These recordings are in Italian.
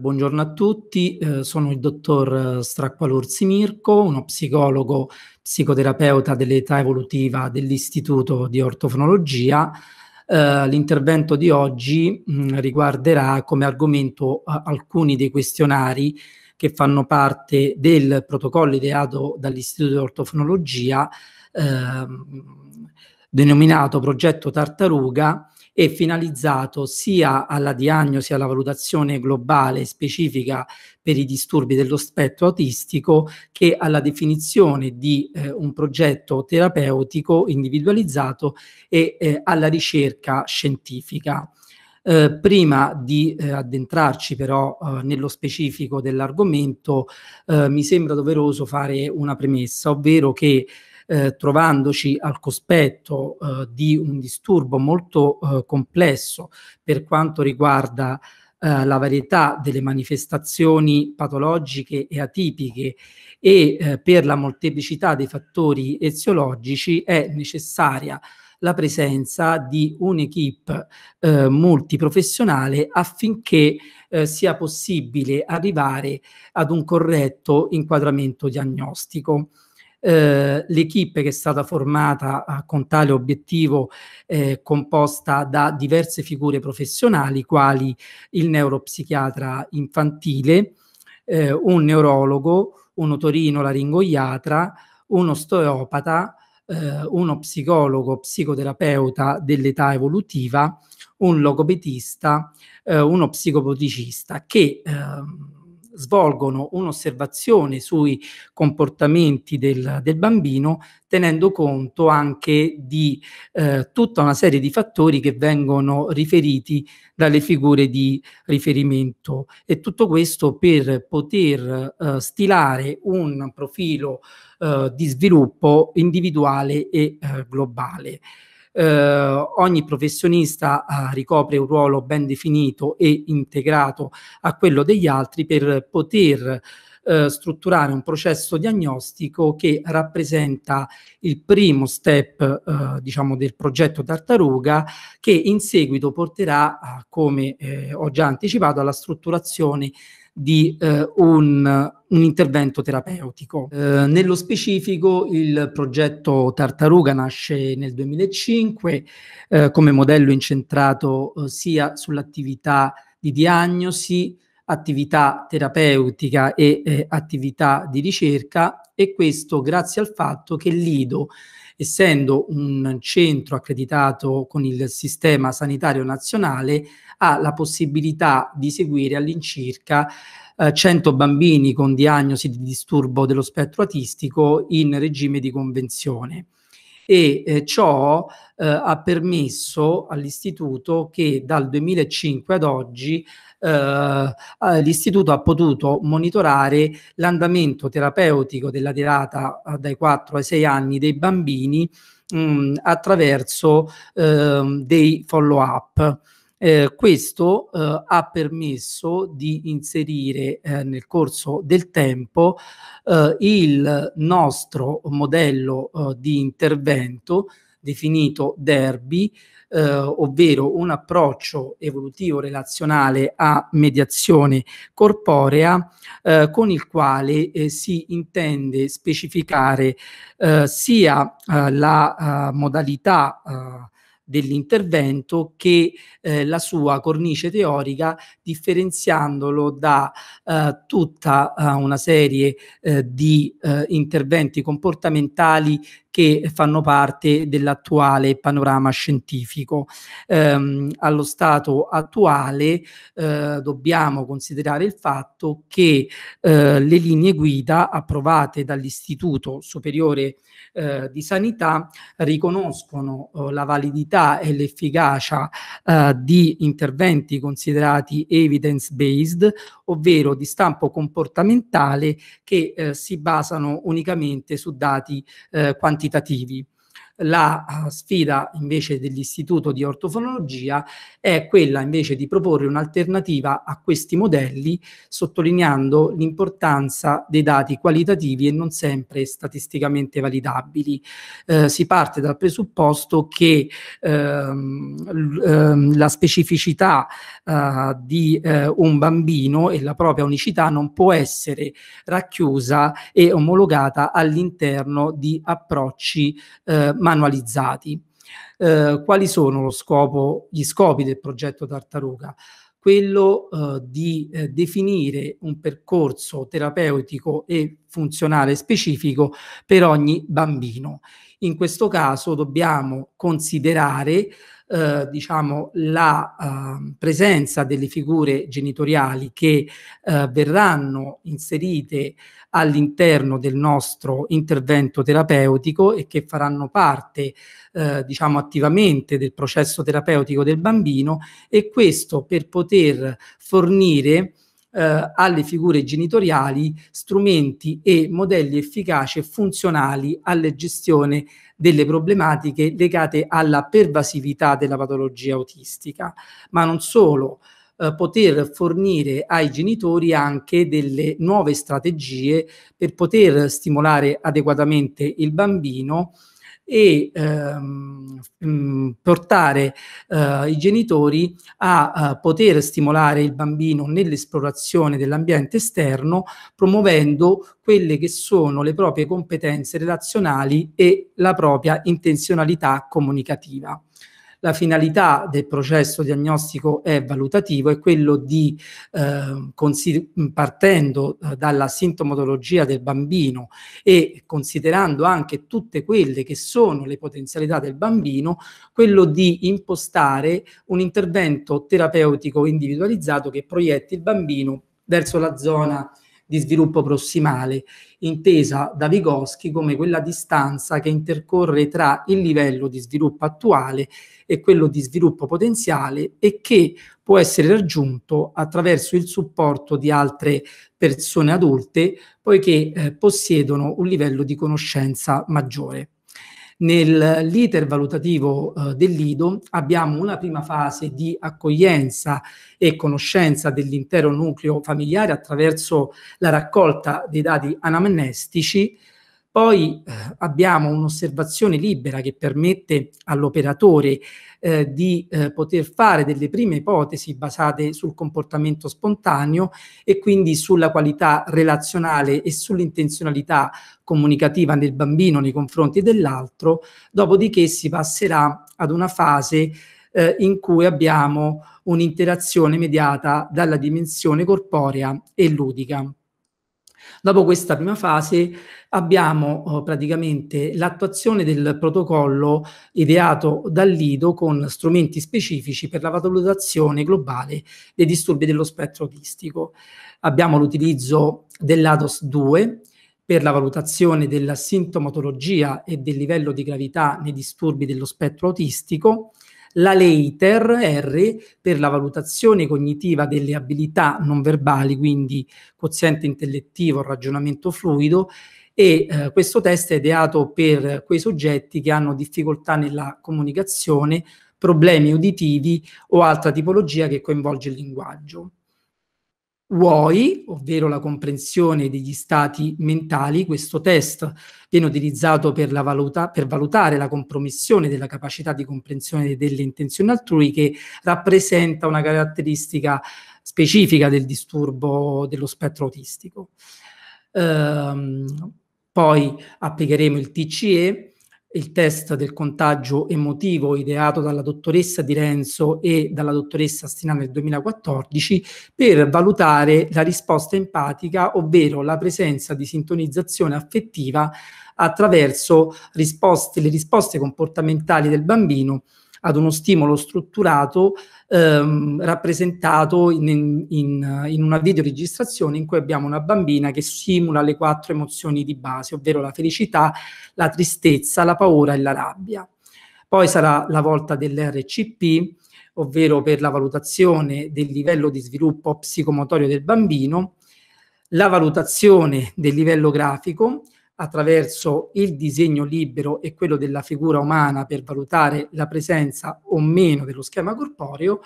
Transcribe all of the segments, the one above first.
Buongiorno a tutti, eh, sono il dottor eh, Stracqualorzi Mirko, uno psicologo psicoterapeuta dell'età evolutiva dell'Istituto di Ortofonologia. Eh, l'intervento di oggi mm, riguarderà come argomento alcuni dei questionari che fanno parte del protocollo ideato dall'Istituto di Ortofonologia, ehm, denominato Progetto Tartaruga, è finalizzato sia alla diagnosi, e alla valutazione globale specifica per i disturbi dello spettro autistico che alla definizione di eh, un progetto terapeutico individualizzato e eh, alla ricerca scientifica. Eh, prima di eh, addentrarci però eh, nello specifico dell'argomento, eh, mi sembra doveroso fare una premessa, ovvero che eh, trovandoci al cospetto eh, di un disturbo molto eh, complesso per quanto riguarda eh, la varietà delle manifestazioni patologiche e atipiche e eh, per la molteplicità dei fattori eziologici è necessaria la presenza di un'equipe eh, multiprofessionale affinché eh, sia possibile arrivare ad un corretto inquadramento diagnostico. Eh, l'equipe che è stata formata con tale obiettivo eh, composta da diverse figure professionali quali il neuropsichiatra infantile, eh, un neurologo, un otorino laringoiatra, un osteopata, eh, uno psicologo, psicoterapeuta dell'età evolutiva, un logopetista, eh, uno psicopoticista che eh, svolgono un'osservazione sui comportamenti del, del bambino tenendo conto anche di eh, tutta una serie di fattori che vengono riferiti dalle figure di riferimento e tutto questo per poter eh, stilare un profilo eh, di sviluppo individuale e eh, globale eh, ogni professionista eh, ricopre un ruolo ben definito e integrato a quello degli altri per poter eh, strutturare un processo diagnostico che rappresenta il primo step eh, diciamo del progetto Tartaruga che in seguito porterà eh, eh ho già anticipato alla strutturazione di eh, un, un, intervento terapeutico. Eh, nello specifico il progetto Tartaruga nasce nel 2005 eh, come modello incentrato eh, sia sull'attività di diagnosi, attività terapeutica e eh, attività di ricerca e questo grazie al fatto che l'IDO essendo un centro accreditato con il sistema sanitario nazionale, ha la possibilità di seguire all'incirca 100 eh, bambini con diagnosi di disturbo dello spettro autistico in regime di convenzione e eh, ciò eh, ha permesso all'istituto che dal 2005 ad oggi eh, eh, l'istituto ha potuto monitorare l'andamento terapeutico della tirata eh, dai 4 ai 6 anni dei bambini mh, mm, attraverso ehm, dei follow up. Eh, questo eh, ha permesso di inserire eh, nel corso del tempo eh, il nostro modello eh, di intervento definito derby, eh, ovvero un approccio evolutivo relazionale a mediazione corporea con il quale si intende specificare sia la modalità dell'intervento che eh, la sua cornice teorica differenziandolo da eh, tutta eh, una serie eh, di eh, interventi comportamentali che fanno parte dell'attuale panorama scientifico. Ehm, allo stato attuale eh, dobbiamo considerare il fatto che eh, le linee guida approvate dall'Istituto Superiore eh, di Sanità riconoscono oh, la validità e l'efficacia eh, di interventi considerati evidence-based, ovvero di stampo comportamentale che eh, si basano unicamente su dati eh, quantitativi quantitativi. La eh, sfida invece dell'Istituto di Ortofonologia è quella invece di proporre un'alternativa a questi modelli, sottolineando l'importanza dei dati qualitativi e non sempre statisticamente validabili. Eh, si parte dal presupposto che ehm, ehm la specificità eh, di eh, un bambino e la propria unicità non può essere racchiusa e omologata all'interno di approcci eh, manualizzati. Eh, quali sono scopo, gli scopi del progetto Tartaruga? quello eh, di eh, definire un percorso terapeutico e funzionale specifico per ogni bambino. In questo caso dobbiamo considerare eh, diciamo, la ehm, presenza delle figure genitoriali che eh, verranno inserite all'interno del nostro intervento terapeutico e che faranno parte, eh, diciamo, attivamente del processo terapeutico del bambino e questo per poter fornire eh, alle figure genitoriali strumenti e modelli efficaci e funzionali alla gestione delle problematiche legate alla pervasività della patologia autistica, ma non solo. Eh, poter fornire ai genitori anche delle nuove strategie per poter stimolare adeguatamente il bambino e ehm, mm, portare eh, i genitori a, eh, poter stimolare il bambino nell'esplorazione dell'ambiente esterno, promuovendo quelle che sono le proprie competenze relazionali e la propria intenzionalità comunicativa. La finalità del processo diagnostico e valutativo è quello di, ehm, eh, partendo dalla sintomatologia del bambino e considerando anche tutte quelle che sono le potenzialità del bambino, quello di impostare un intervento terapeutico individualizzato che proietti il bambino verso la zona di sviluppo prossimale, intesa da Vygotsky come quella distanza che intercorre tra il livello di sviluppo attuale e quello di sviluppo potenziale e che può essere raggiunto attraverso il supporto di altre persone adulte, poiché eh, possiedono un livello di conoscenza maggiore. Nell'iter eh, valutativo eh, dell'IDO abbiamo una prima fase di accoglienza e conoscenza dell'intero nucleo familiare attraverso la raccolta dei dati anamnestici poi eh, abbiamo un'osservazione libera che permette all'operatore eh, di eh, poter fare delle prime ipotesi basate sul comportamento spontaneo e quindi sulla qualità relazionale e sull'intenzionalità comunicativa del bambino nei confronti dell'altro, dopodiché si passerà ad una fase eh, in cui abbiamo un'interazione mediata dalla dimensione corporea e ludica. Dopo questa prima fase abbiamo eh, praticamente l'attuazione del protocollo ideato dal Lido con strumenti specifici per la valutazione globale dei disturbi dello spettro autistico. Abbiamo l'utilizzo dell'ADOS 2 per la valutazione della sintomatologia e del livello di gravità nei disturbi dello spettro autistico la Leiter, R, per la valutazione cognitiva delle abilità non verbali, quindi quoziente intellettivo, ragionamento fluido, e eh, questo test è ideato per quei soggetti che hanno difficoltà nella comunicazione, problemi uditivi o altra tipologia che coinvolge il linguaggio. WOI, ovvero la comprensione degli stati mentali, questo test viene utilizzato per, valuta, per, valutare la compromissione della capacità di comprensione delle intenzioni altrui che rappresenta una caratteristica specifica del disturbo dello spettro autistico. Ehm, poi applicheremo il TCE il test del contagio emotivo ideato dalla dottoressa Di Renzo e dalla dottoressa Stina nel 2014 per valutare la risposta empatica, ovvero la presenza di sintonizzazione affettiva attraverso risposte, le risposte comportamentali del bambino ad uno stimolo strutturato ehm, rappresentato in, in, in, in una videoregistrazione in cui abbiamo una bambina che simula le quattro emozioni di base, ovvero la felicità, la tristezza, la paura e la rabbia. Poi sarà la volta dell'RCP, ovvero per la valutazione del livello di sviluppo psicomotorio del bambino, la valutazione del livello grafico, attraverso il disegno libero e quello della figura umana per valutare la presenza o meno dello schema corporeo,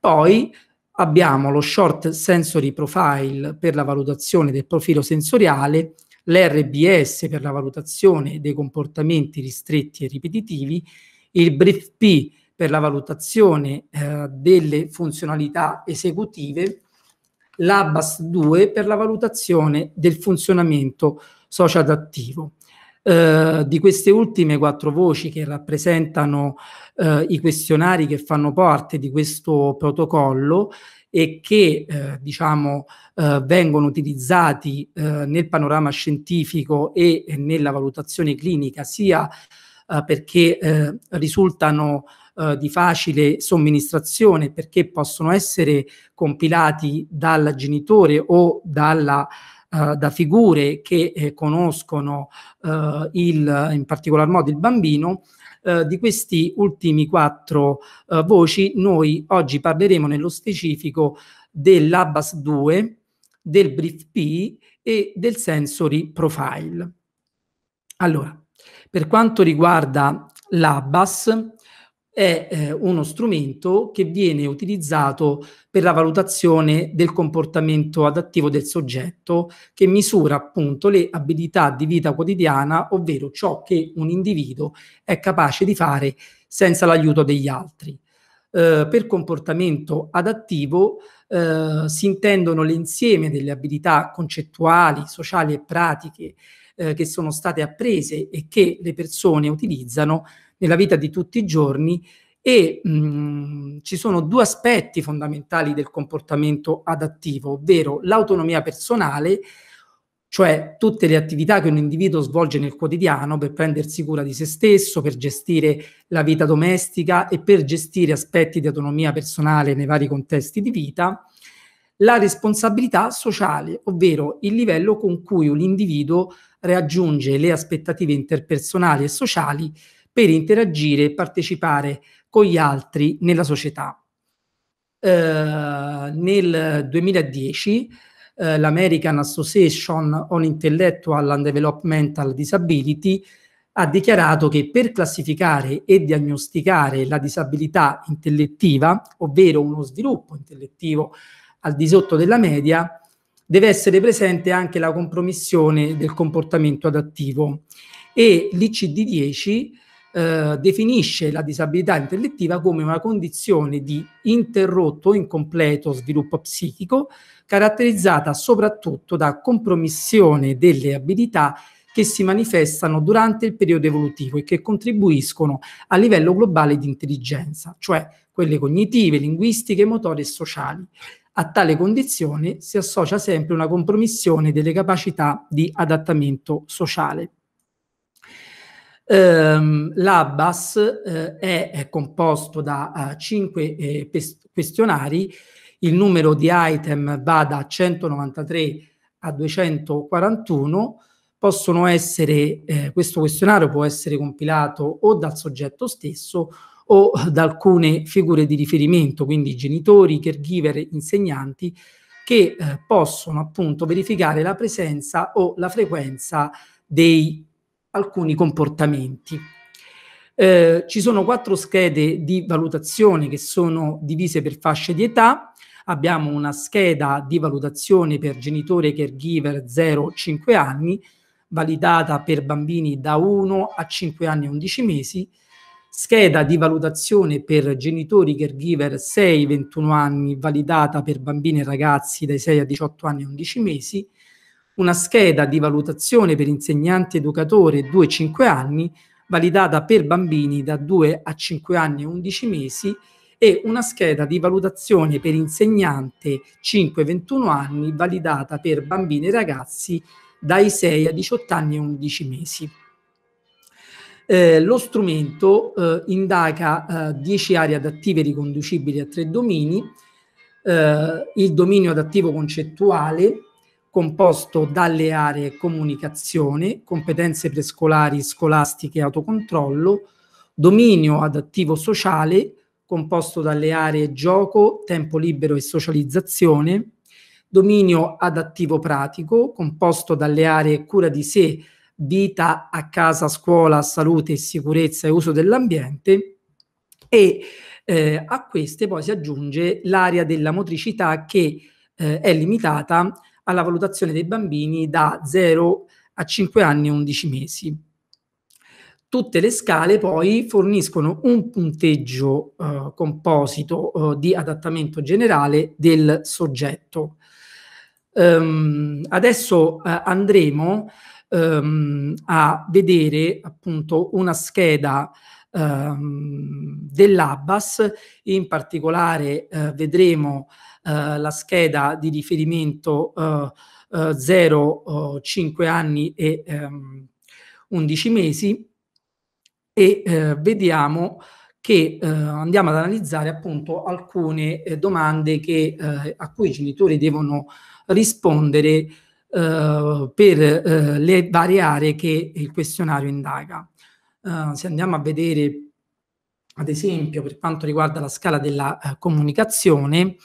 poi abbiamo lo short sensory profile per la valutazione del profilo sensoriale, l'RBS per la valutazione dei comportamenti ristretti e ripetitivi, il brief P per la valutazione eh, delle funzionalità esecutive, l'ABAS 2 per la valutazione del funzionamento socio adattivo. Eh, di queste ultime quattro voci che rappresentano eh, i questionari che fanno parte di questo protocollo e che eh, diciamo, eh, vengono utilizzati eh, nel panorama scientifico e, e nella valutazione clinica sia eh, perché risultano di facile somministrazione perché possono essere compilati dal genitore o dalla eh, eh, da figure che eh, conoscono eh, il, in particolar modo il bambino, eh, di questi ultimi quattro eh, voci noi oggi parleremo nello specifico dell'Abbas 2, del Brief P e del Sensory Profile. Allora, per quanto riguarda l'Abbas, è eh, uno strumento che viene utilizzato per la valutazione del comportamento adattivo del soggetto che misura appunto le abilità di vita quotidiana, ovvero ciò che un individuo è capace di fare senza l'aiuto degli altri. Eh, per comportamento adattivo eh, si intendono l'insieme delle abilità concettuali, sociali e pratiche eh, che sono state apprese e che le persone utilizzano nella vita di tutti i giorni e mh, mm, ci sono due aspetti fondamentali del comportamento adattivo, ovvero l'autonomia personale, cioè tutte le attività che un individuo svolge nel quotidiano per prendersi cura di se stesso, per gestire la vita domestica e per gestire aspetti di autonomia personale nei vari contesti di vita, la responsabilità sociale, ovvero il livello con cui un individuo raggiunge le aspettative interpersonali e sociali per interagire e partecipare con gli altri nella società. Eh, nel 2010 eh, l'American Association on Intellectual and Developmental Disability ha dichiarato che per classificare e diagnosticare la disabilità intellettiva, ovvero uno sviluppo intellettivo al di sotto della media, deve essere presente anche la compromissione del comportamento adattivo e l'ICD-10 eh, definisce la disabilità intellettiva come una condizione di interrotto o incompleto sviluppo psichico caratterizzata soprattutto da compromissione delle abilità che si manifestano durante il periodo evolutivo e che contribuiscono a livello globale di intelligenza, cioè quelle cognitive, linguistiche, motorie e sociali. A tale condizione si associa sempre una compromissione delle capacità di adattamento sociale. Ehm, L'Abbas eh, è, è, composto da uh, 5 eh, eh questionari, il numero di item va da 193 a 241, possono essere, eh, questo questionario può essere compilato o dal soggetto stesso o da alcune figure di riferimento, quindi genitori, caregiver, insegnanti, che eh, possono appunto verificare la presenza o la frequenza dei alcuni comportamenti. Eh, ci sono quattro schede di valutazione che sono divise per fasce di età. Abbiamo una scheda di valutazione per genitore caregiver 0-5 anni, validata per bambini da 1 a 5 anni e 11 mesi, scheda di valutazione per genitori caregiver 6-21 anni, validata per bambini e ragazzi dai 6 a 18 anni e 11 mesi, una scheda di valutazione per insegnanti educatori 2-5 anni, validata per bambini da 2 a 5 anni e 11 mesi, e una scheda di valutazione per insegnante 5-21 anni, validata per bambini e ragazzi dai 6 a 18 anni e 11 mesi. Eh, lo strumento eh, indaga eh, 10 aree adattive riconducibili a tre domini, eh, il dominio adattivo concettuale, composto dalle aree comunicazione, competenze prescolari, scolastiche e autocontrollo, dominio adattivo sociale, composto dalle aree gioco, tempo libero e socializzazione, dominio adattivo pratico, composto dalle aree cura di sé, vita a casa, scuola, salute, sicurezza e uso dell'ambiente e eh, a queste poi si aggiunge l'area della motricità che eh, è limitata alla valutazione dei bambini da 0 a 5 anni e 11 mesi. Tutte le scale poi forniscono un punteggio eh, composito eh, di adattamento generale del soggetto. Um, adesso eh, andremo um, a vedere appunto una scheda um, dell'Abbas, in particolare eh, vedremo eh, la scheda di riferimento eh, 0, eh, 5 eh, anni e ehm, 11 mesi e vediamo che andiamo ad analizzare appunto alcune domande che, a cui i genitori devono rispondere Uh, per uh, le varie aree che il questionario indaga. Uh, se andiamo a vedere, ad esempio, per quanto riguarda la scala della comunicazione,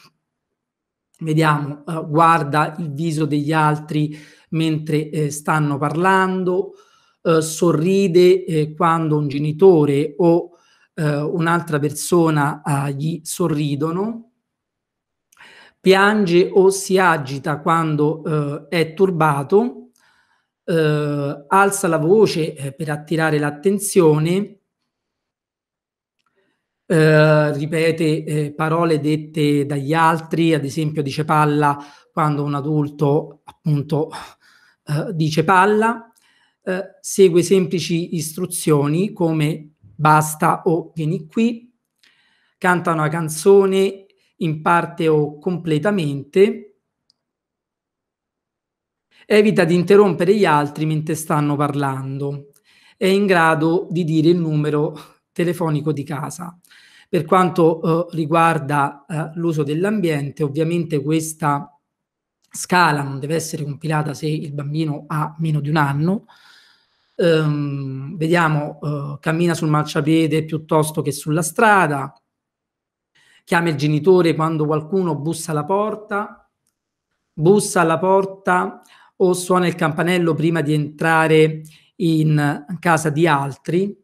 vediamo, eh, guarda il viso degli altri mentre eh, stanno parlando, eh, sorride eh, quando un genitore o eh, un'altra persona ah, gli sorridono, piange o si agita quando eh, è turbato, alza la voce per attirare l'attenzione, eh, ripete eh, parole dette dagli altri, ad esempio dice palla quando un adulto appunto eh, dice palla, eh, segue semplici istruzioni come basta o vieni qui, canta una canzone in parte o completamente, evita di interrompere gli altri mentre stanno parlando, è in grado di dire il numero telefonico di casa. Per quanto eh, riguarda eh, l'uso dell'ambiente, ovviamente questa scala non deve essere compilata se il bambino ha meno di un anno. Ehm, vediamo, eh, cammina sul marciapiede piuttosto che sulla strada, chiama il genitore quando qualcuno bussa alla porta, bussa alla porta o suona il campanello prima di entrare in casa di altri,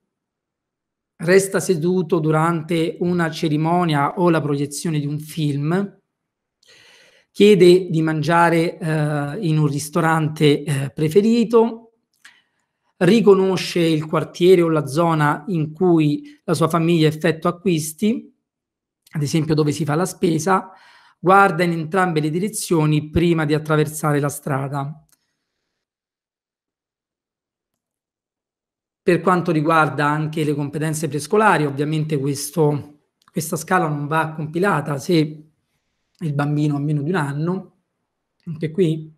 resta seduto durante una cerimonia o la proiezione di un film, chiede di mangiare eh, in un ristorante eh, preferito, riconosce il quartiere o la zona in cui la sua famiglia effettua acquisti, ad esempio dove si fa la spesa, guarda in entrambe le direzioni prima di attraversare la strada. Per quanto riguarda anche le competenze prescolari, ovviamente questo, questa scala non va compilata se il bambino ha meno di un anno. Anche qui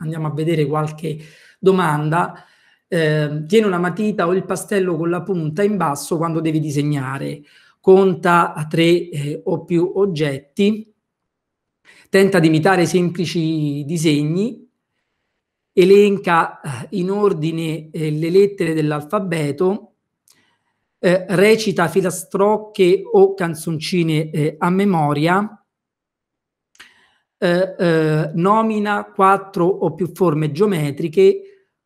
andiamo a vedere qualche domanda. Eh, tiene una matita o il pastello con la punta in basso quando devi disegnare, conta a tre eh, o più oggetti, tenta di imitare semplici disegni, elenca eh, in ordine eh, le lettere dell'alfabeto, eh, recita filastrocche o canzoncine eh, a memoria, eh, eh, nomina quattro o più forme geometriche,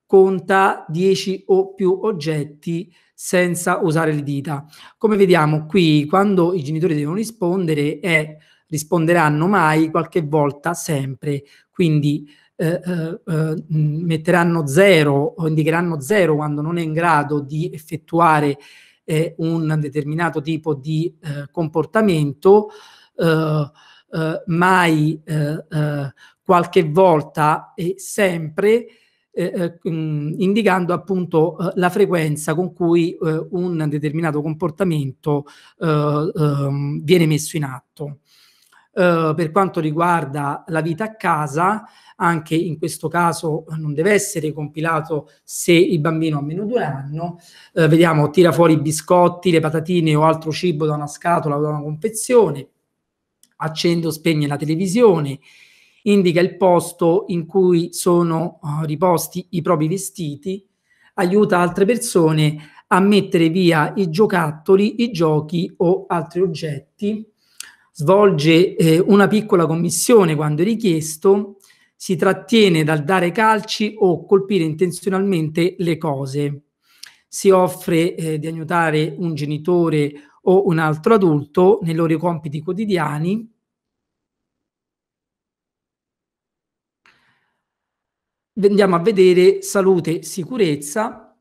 conta dieci o più oggetti senza usare le dita. Come vediamo qui, quando i genitori devono rispondere, è risponderanno mai, qualche volta sempre. Quindi eh, eh, eh, metteranno zero o indicheranno zero quando non è in grado di effettuare un determinato tipo di comportamento, mai qualche volta e sempre eh, indicando appunto eh, la frequenza con cui eh, un determinato comportamento ehm, viene messo in atto. per quanto riguarda la vita a casa, anche in questo caso eh, non deve essere compilato se il bambino ha meno di due anni. Eh, vediamo, tira fuori i biscotti, le patatine o altro cibo da una scatola o da una confezione, accende o spegne la televisione, indica il posto in cui sono uh, riposti i propri vestiti, aiuta altre persone a mettere via i giocattoli, i giochi o altri oggetti, svolge eh, una piccola commissione quando richiesto, si trattiene dal dare calci o colpire intenzionalmente le cose. Si offre eh, di aiutare un genitore o un altro adulto nei loro compiti quotidiani. Andiamo a vedere salute, sicurezza.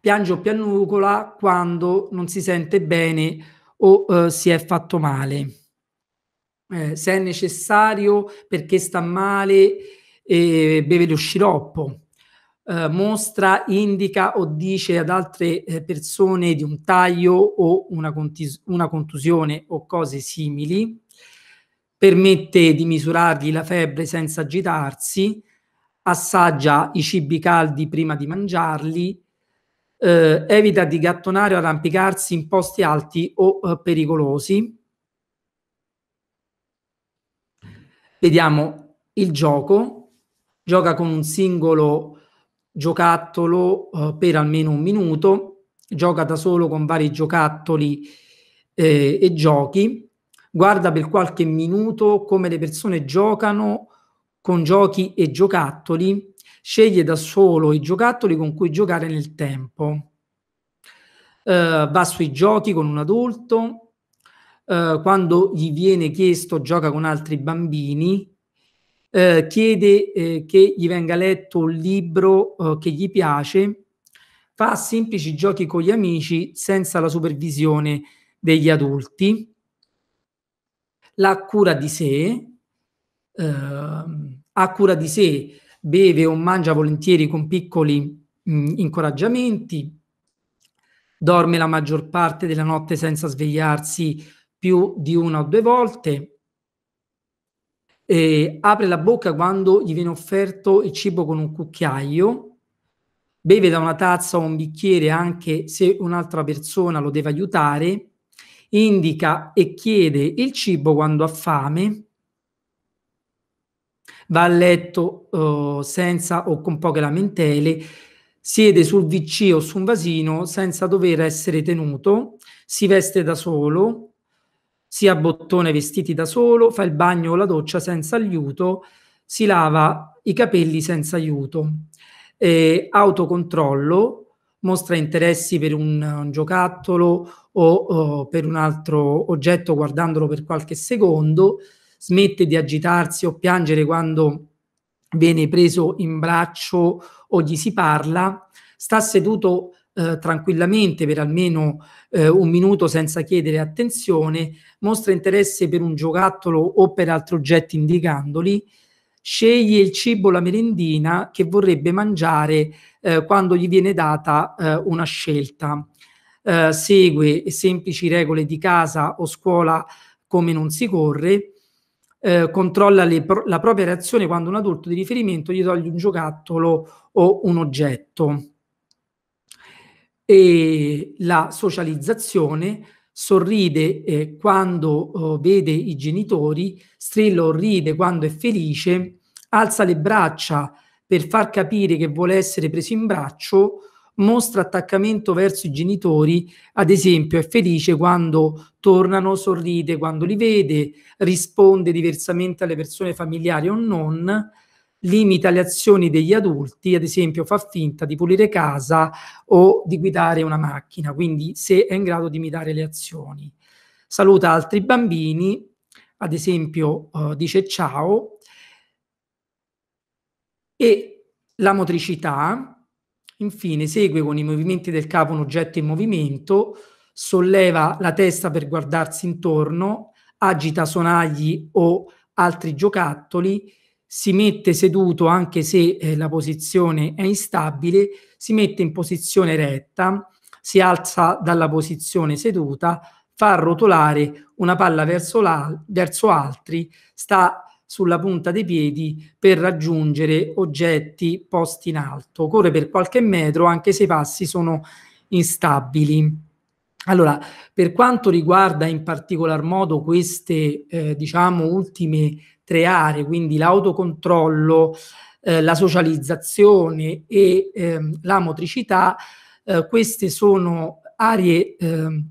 Piange o piannucola quando non si sente bene o eh, si è fatto male eh, se è necessario perché sta male, eh, beve lo sciroppo, eh, mostra, indica o dice ad altre eh, persone di un taglio o una, contis- una contusione o cose simili, permette di misurargli la febbre senza agitarsi, assaggia i cibi caldi prima di mangiarli, eh, evita di gattonare o arrampicarsi in posti alti o eh, pericolosi, vediamo il gioco, gioca con un singolo giocattolo eh, per almeno un minuto, gioca da solo con vari giocattoli eh, e giochi, guarda per qualche minuto come le persone giocano con giochi e giocattoli, sceglie da solo i giocattoli con cui giocare nel tempo. Uh, va sui giochi con un adulto, eh, quando gli viene chiesto, gioca con altri bambini, eh, chiede eh, che gli venga letto un libro eh, che gli piace, fa semplici giochi con gli amici senza la supervisione degli adulti, la cura di sé, ehm, ha cura di sé, beve o mangia volentieri con piccoli mh, mm, incoraggiamenti, dorme la maggior parte della notte senza svegliarsi più di una o due volte, eh, apre la bocca quando gli viene offerto il cibo con un cucchiaio, beve da una tazza o un bicchiere anche se un'altra persona lo deve aiutare, indica e chiede il cibo quando ha fame, va a letto eh, senza o con poche lamentele, siede sul VC o su un vasino senza dover essere tenuto, si veste da solo, si abbottona vestiti da solo, fa il bagno o la doccia senza aiuto, si lava i capelli senza aiuto, eh, autocontrollo, mostra interessi per un, un giocattolo o, o per un altro oggetto guardandolo per qualche secondo, smette di agitarsi o piangere quando viene preso in braccio o gli si parla, sta seduto eh, tranquillamente per almeno eh, un minuto senza chiedere attenzione, mostra interesse per un giocattolo o per altri oggetti indicandoli, sceglie il cibo, la merendina che vorrebbe mangiare eh, quando gli viene data eh, una scelta. Eh, segue semplici regole di casa o scuola come non si corre, eh, controlla pro- la propria reazione quando un adulto di riferimento gli toglie un giocattolo o un oggetto e la socializzazione sorride eh, quando eh, vede i genitori, strilla o ride quando è felice, alza le braccia per far capire che vuole essere preso in braccio, mostra attaccamento verso i genitori, ad esempio è felice quando tornano, sorride quando li vede, risponde diversamente alle persone familiari o non, limita le azioni degli adulti, ad esempio fa finta di pulire casa o di guidare una macchina, quindi se è in grado di imitare le azioni. Saluta altri bambini, ad esempio eh, dice ciao, e la motricità, infine segue con i movimenti del capo un oggetto in movimento, solleva la testa per guardarsi intorno, agita sonagli o altri giocattoli, si mette seduto anche se eh, la posizione è instabile, si mette in posizione retta, si alza dalla posizione seduta, fa rotolare una palla verso, la, verso altri, sta sulla punta dei piedi per raggiungere oggetti posti in alto, corre per qualche metro anche se i passi sono instabili. Allora, per quanto riguarda in particolar modo queste, eh, diciamo, ultime tre aree, quindi l'autocontrollo, eh, la socializzazione e ehm, la motricità, eh, queste sono aree ehm,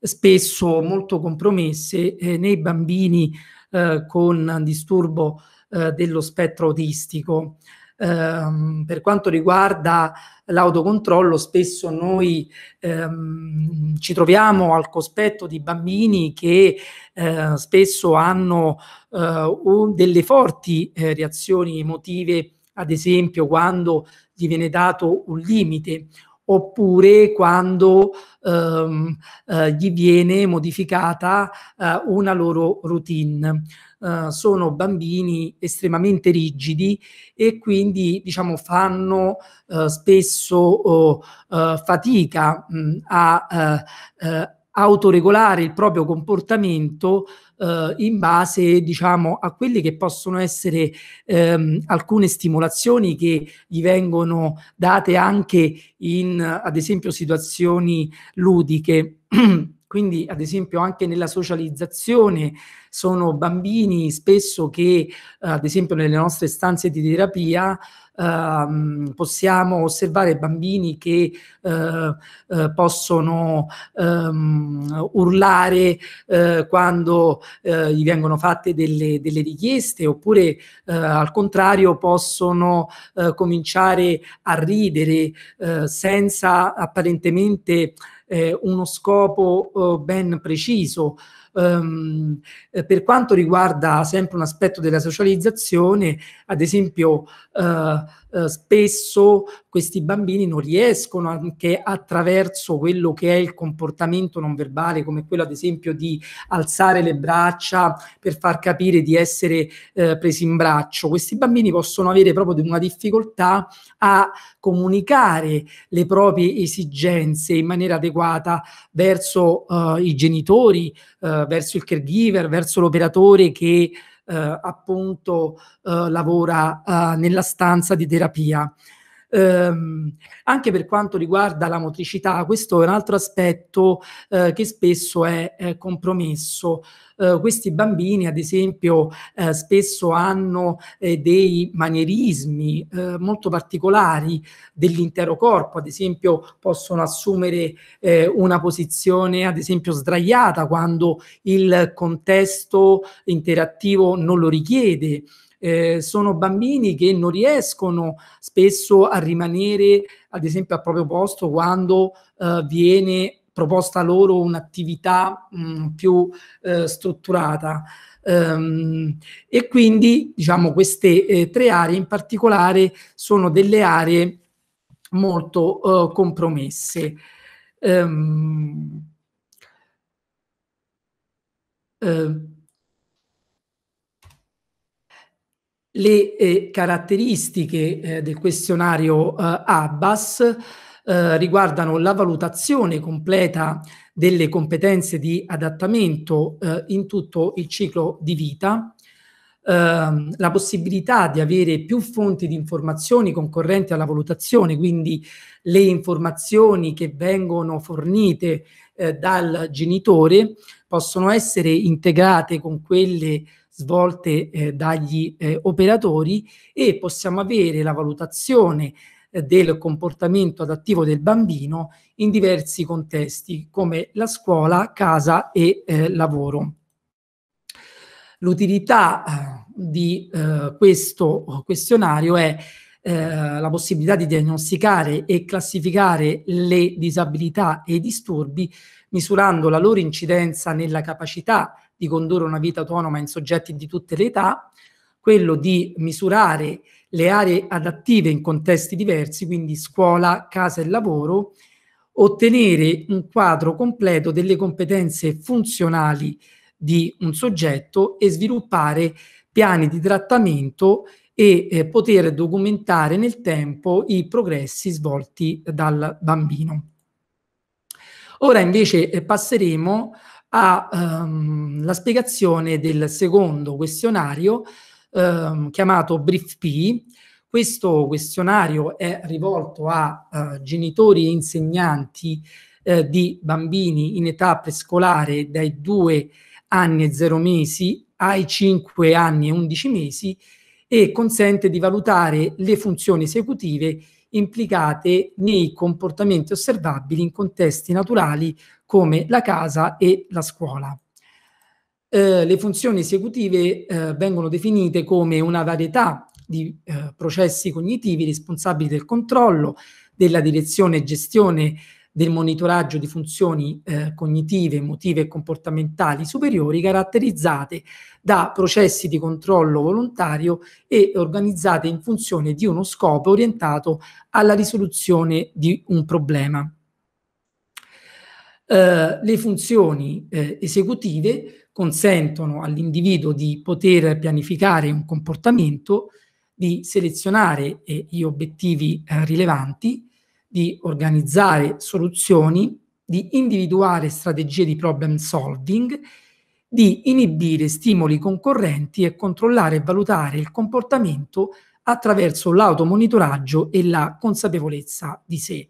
spesso molto compromesse eh, nei bambini eh, con disturbo eh, dello spettro autistico ehm, per quanto riguarda l'autocontrollo, spesso noi ehm, ci troviamo al cospetto di bambini che eh, spesso hanno eh, delle forti eh, reazioni emotive, ad esempio quando gli viene dato un limite oppure quando ehm, eh, gli viene modificata eh, una loro routine. Eh, sono bambini estremamente rigidi e quindi diciamo fanno eh, spesso oh, eh, fatica mh, mm, a eh, eh, autoregolare il proprio comportamento eh, in base diciamo a quelle che possono essere ehm, alcune stimolazioni che gli vengono date anche in ad esempio situazioni ludiche Quindi, ad esempio, anche nella socializzazione sono bambini spesso che, eh, ad esempio, nelle nostre stanze di terapia ehm, possiamo osservare bambini che eh, eh, possono ehm, urlare eh, quando eh, gli vengono fatte delle, delle richieste oppure eh, al contrario possono cominciare a ridere senza apparentemente eh, uno scopo eh, ben preciso. Um, per quanto riguarda sempre un aspetto della socializzazione, ad esempio, eh, eh, spesso questi bambini non riescono anche attraverso quello che è il comportamento non verbale, come quello ad esempio di alzare le braccia per far capire di essere eh, presi in braccio. Questi bambini possono avere proprio una difficoltà a comunicare le proprie esigenze in maniera adeguata verso eh, i genitori, eh, verso il caregiver, verso l'operatore che eh, appunto eh, lavora eh, nella stanza di terapia. Ehm, anche per quanto riguarda la motricità, questo è un altro aspetto eh, che spesso è, è compromesso. Eh, questi bambini, ad esempio, eh, spesso hanno eh, dei manierismi eh, molto particolari dell'intero corpo, ad esempio possono assumere eh, una posizione, ad esempio, sdraiata quando il contesto interattivo non lo richiede eh, sono bambini che non riescono spesso a rimanere, ad esempio, al proprio posto quando eh, viene proposta loro un'attività mh, mm, più eh, strutturata. Um, e quindi, diciamo, queste eh, tre aree in particolare sono delle aree molto eh, compromesse. Um, eh, le eh, caratteristiche eh, del questionario eh, Abbas eh, riguardano la valutazione completa delle competenze di adattamento eh, in tutto il ciclo di vita, ehm, la possibilità di avere più fonti di informazioni concorrenti alla valutazione, quindi le informazioni che vengono fornite eh, dal genitore possono essere integrate con quelle svolte eh, dagli eh, operatori e possiamo avere la valutazione eh, del comportamento adattivo del bambino in diversi contesti come la scuola, casa e eh, lavoro. L'utilità eh, di eh, questo questionario è la possibilità di diagnosticare e classificare le disabilità e i disturbi misurando la loro incidenza nella capacità di condurre una vita autonoma in soggetti di tutte le età, quello di misurare le aree adattive in contesti diversi, quindi scuola, casa e lavoro, ottenere un quadro completo delle competenze funzionali di un soggetto e sviluppare piani di trattamento e eh, poter documentare nel tempo i progressi svolti dal bambino. Ora invece eh, passeremo ha ehm, la spiegazione del secondo questionario ehm, chiamato Brief P. Questo questionario è rivolto a eh, genitori e insegnanti eh, di bambini in età prescolare dai 2 anni e 0 mesi ai 5 anni e 11 mesi e consente di valutare le funzioni esecutive implicate nei comportamenti osservabili in contesti naturali come la casa e la scuola. Eh, le funzioni esecutive eh, vengono definite come una varietà di eh, processi cognitivi responsabili del controllo, della direzione e gestione del monitoraggio di funzioni eh, cognitive, emotive e comportamentali superiori caratterizzate da processi di controllo volontario e organizzate in funzione di uno scopo orientato alla risoluzione di un problema. Eh, le funzioni eh, esecutive consentono all'individuo di poter pianificare un comportamento, di selezionare eh, gli obiettivi eh, rilevanti, di organizzare soluzioni, di individuare strategie di problem solving di inibire stimoli concorrenti e controllare e valutare il comportamento attraverso l'automonitoraggio e la consapevolezza di sé.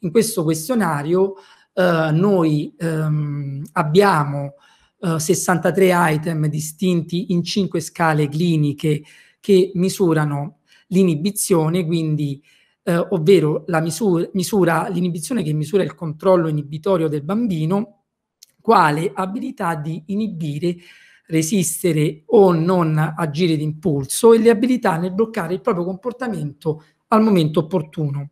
In questo questionario eh, noi ehm, abbiamo eh, 63 item distinti in 5 scale cliniche che misurano l'inibizione, quindi eh, ovvero la misura, misura l'inibizione che misura il controllo inibitorio del bambino quale abilità di inibire, resistere o non agire d'impulso e le abilità nel bloccare il proprio comportamento al momento opportuno.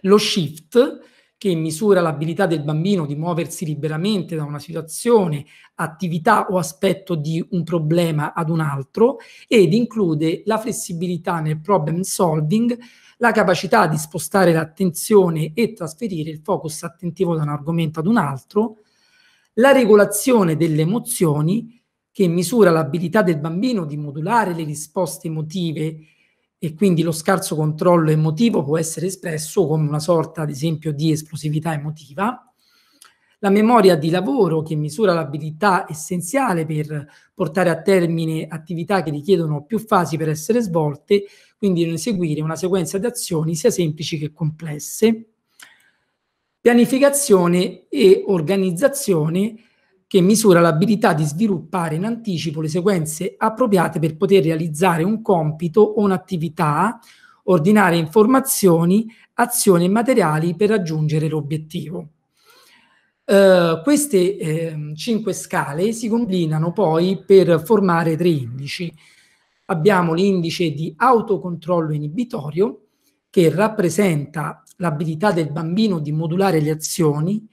Lo shift, che misura l'abilità del bambino di muoversi liberamente da una situazione, attività o aspetto di un problema ad un altro ed include la flessibilità nel problem solving, la capacità di spostare l'attenzione e trasferire il focus attentivo da un argomento ad un altro, la regolazione delle emozioni che misura l'abilità del bambino di modulare le risposte emotive e quindi lo scarso controllo emotivo può essere espresso come una sorta, ad esempio, di esplosività emotiva. La memoria di lavoro che misura l'abilità essenziale per portare a termine attività che richiedono più fasi per essere svolte, quindi eseguire una sequenza di azioni sia semplici che complesse pianificazione e organizzazione che misura l'abilità di sviluppare in anticipo le sequenze appropriate per poter realizzare un compito o un'attività, ordinare informazioni, azioni e materiali per raggiungere l'obiettivo. Uh, queste eh, cinque scale si combinano poi per formare tre indici. Abbiamo l'indice di autocontrollo inibitorio che rappresenta l'abilità del bambino di modulare le azioni,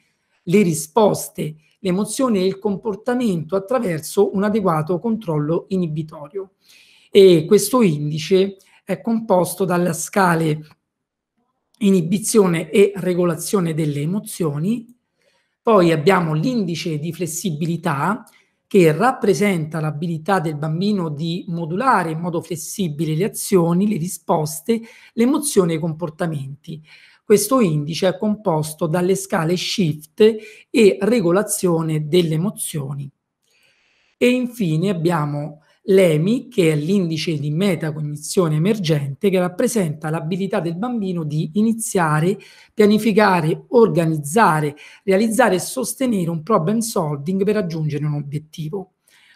le risposte, le emozioni e il comportamento attraverso un adeguato controllo inibitorio. E questo indice è composto dalla scale inibizione e regolazione delle emozioni, poi abbiamo l'indice di flessibilità che rappresenta l'abilità del bambino di modulare in modo flessibile le azioni, le risposte, le emozioni e i comportamenti. Questo indice è composto dalle scale shift e regolazione delle emozioni. E infine abbiamo l'EMI, che è l'indice di metacognizione emergente, che rappresenta l'abilità del bambino di iniziare, pianificare, organizzare, realizzare e sostenere un problem solving per raggiungere un obiettivo.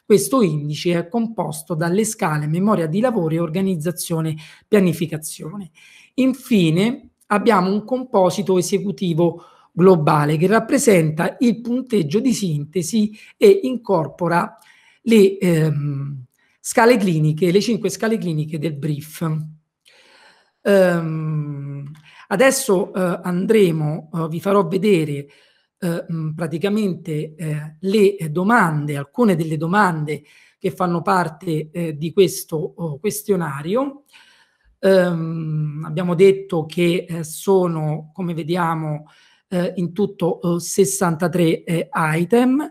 Questo indice è composto dalle scale memoria di lavoro e organizzazione pianificazione. Infine, abbiamo un composito esecutivo globale che rappresenta il punteggio di sintesi e incorpora le ehm, scale cliniche, le cinque scale cliniche del brief. Um, adesso eh, andremo, eh, vi farò vedere eh, mh, praticamente eh, le domande, alcune delle domande che fanno parte eh, di questo oh, questionario. Ehm, abbiamo detto che eh, sono, come vediamo, eh, in tutto eh, 63 eh, item.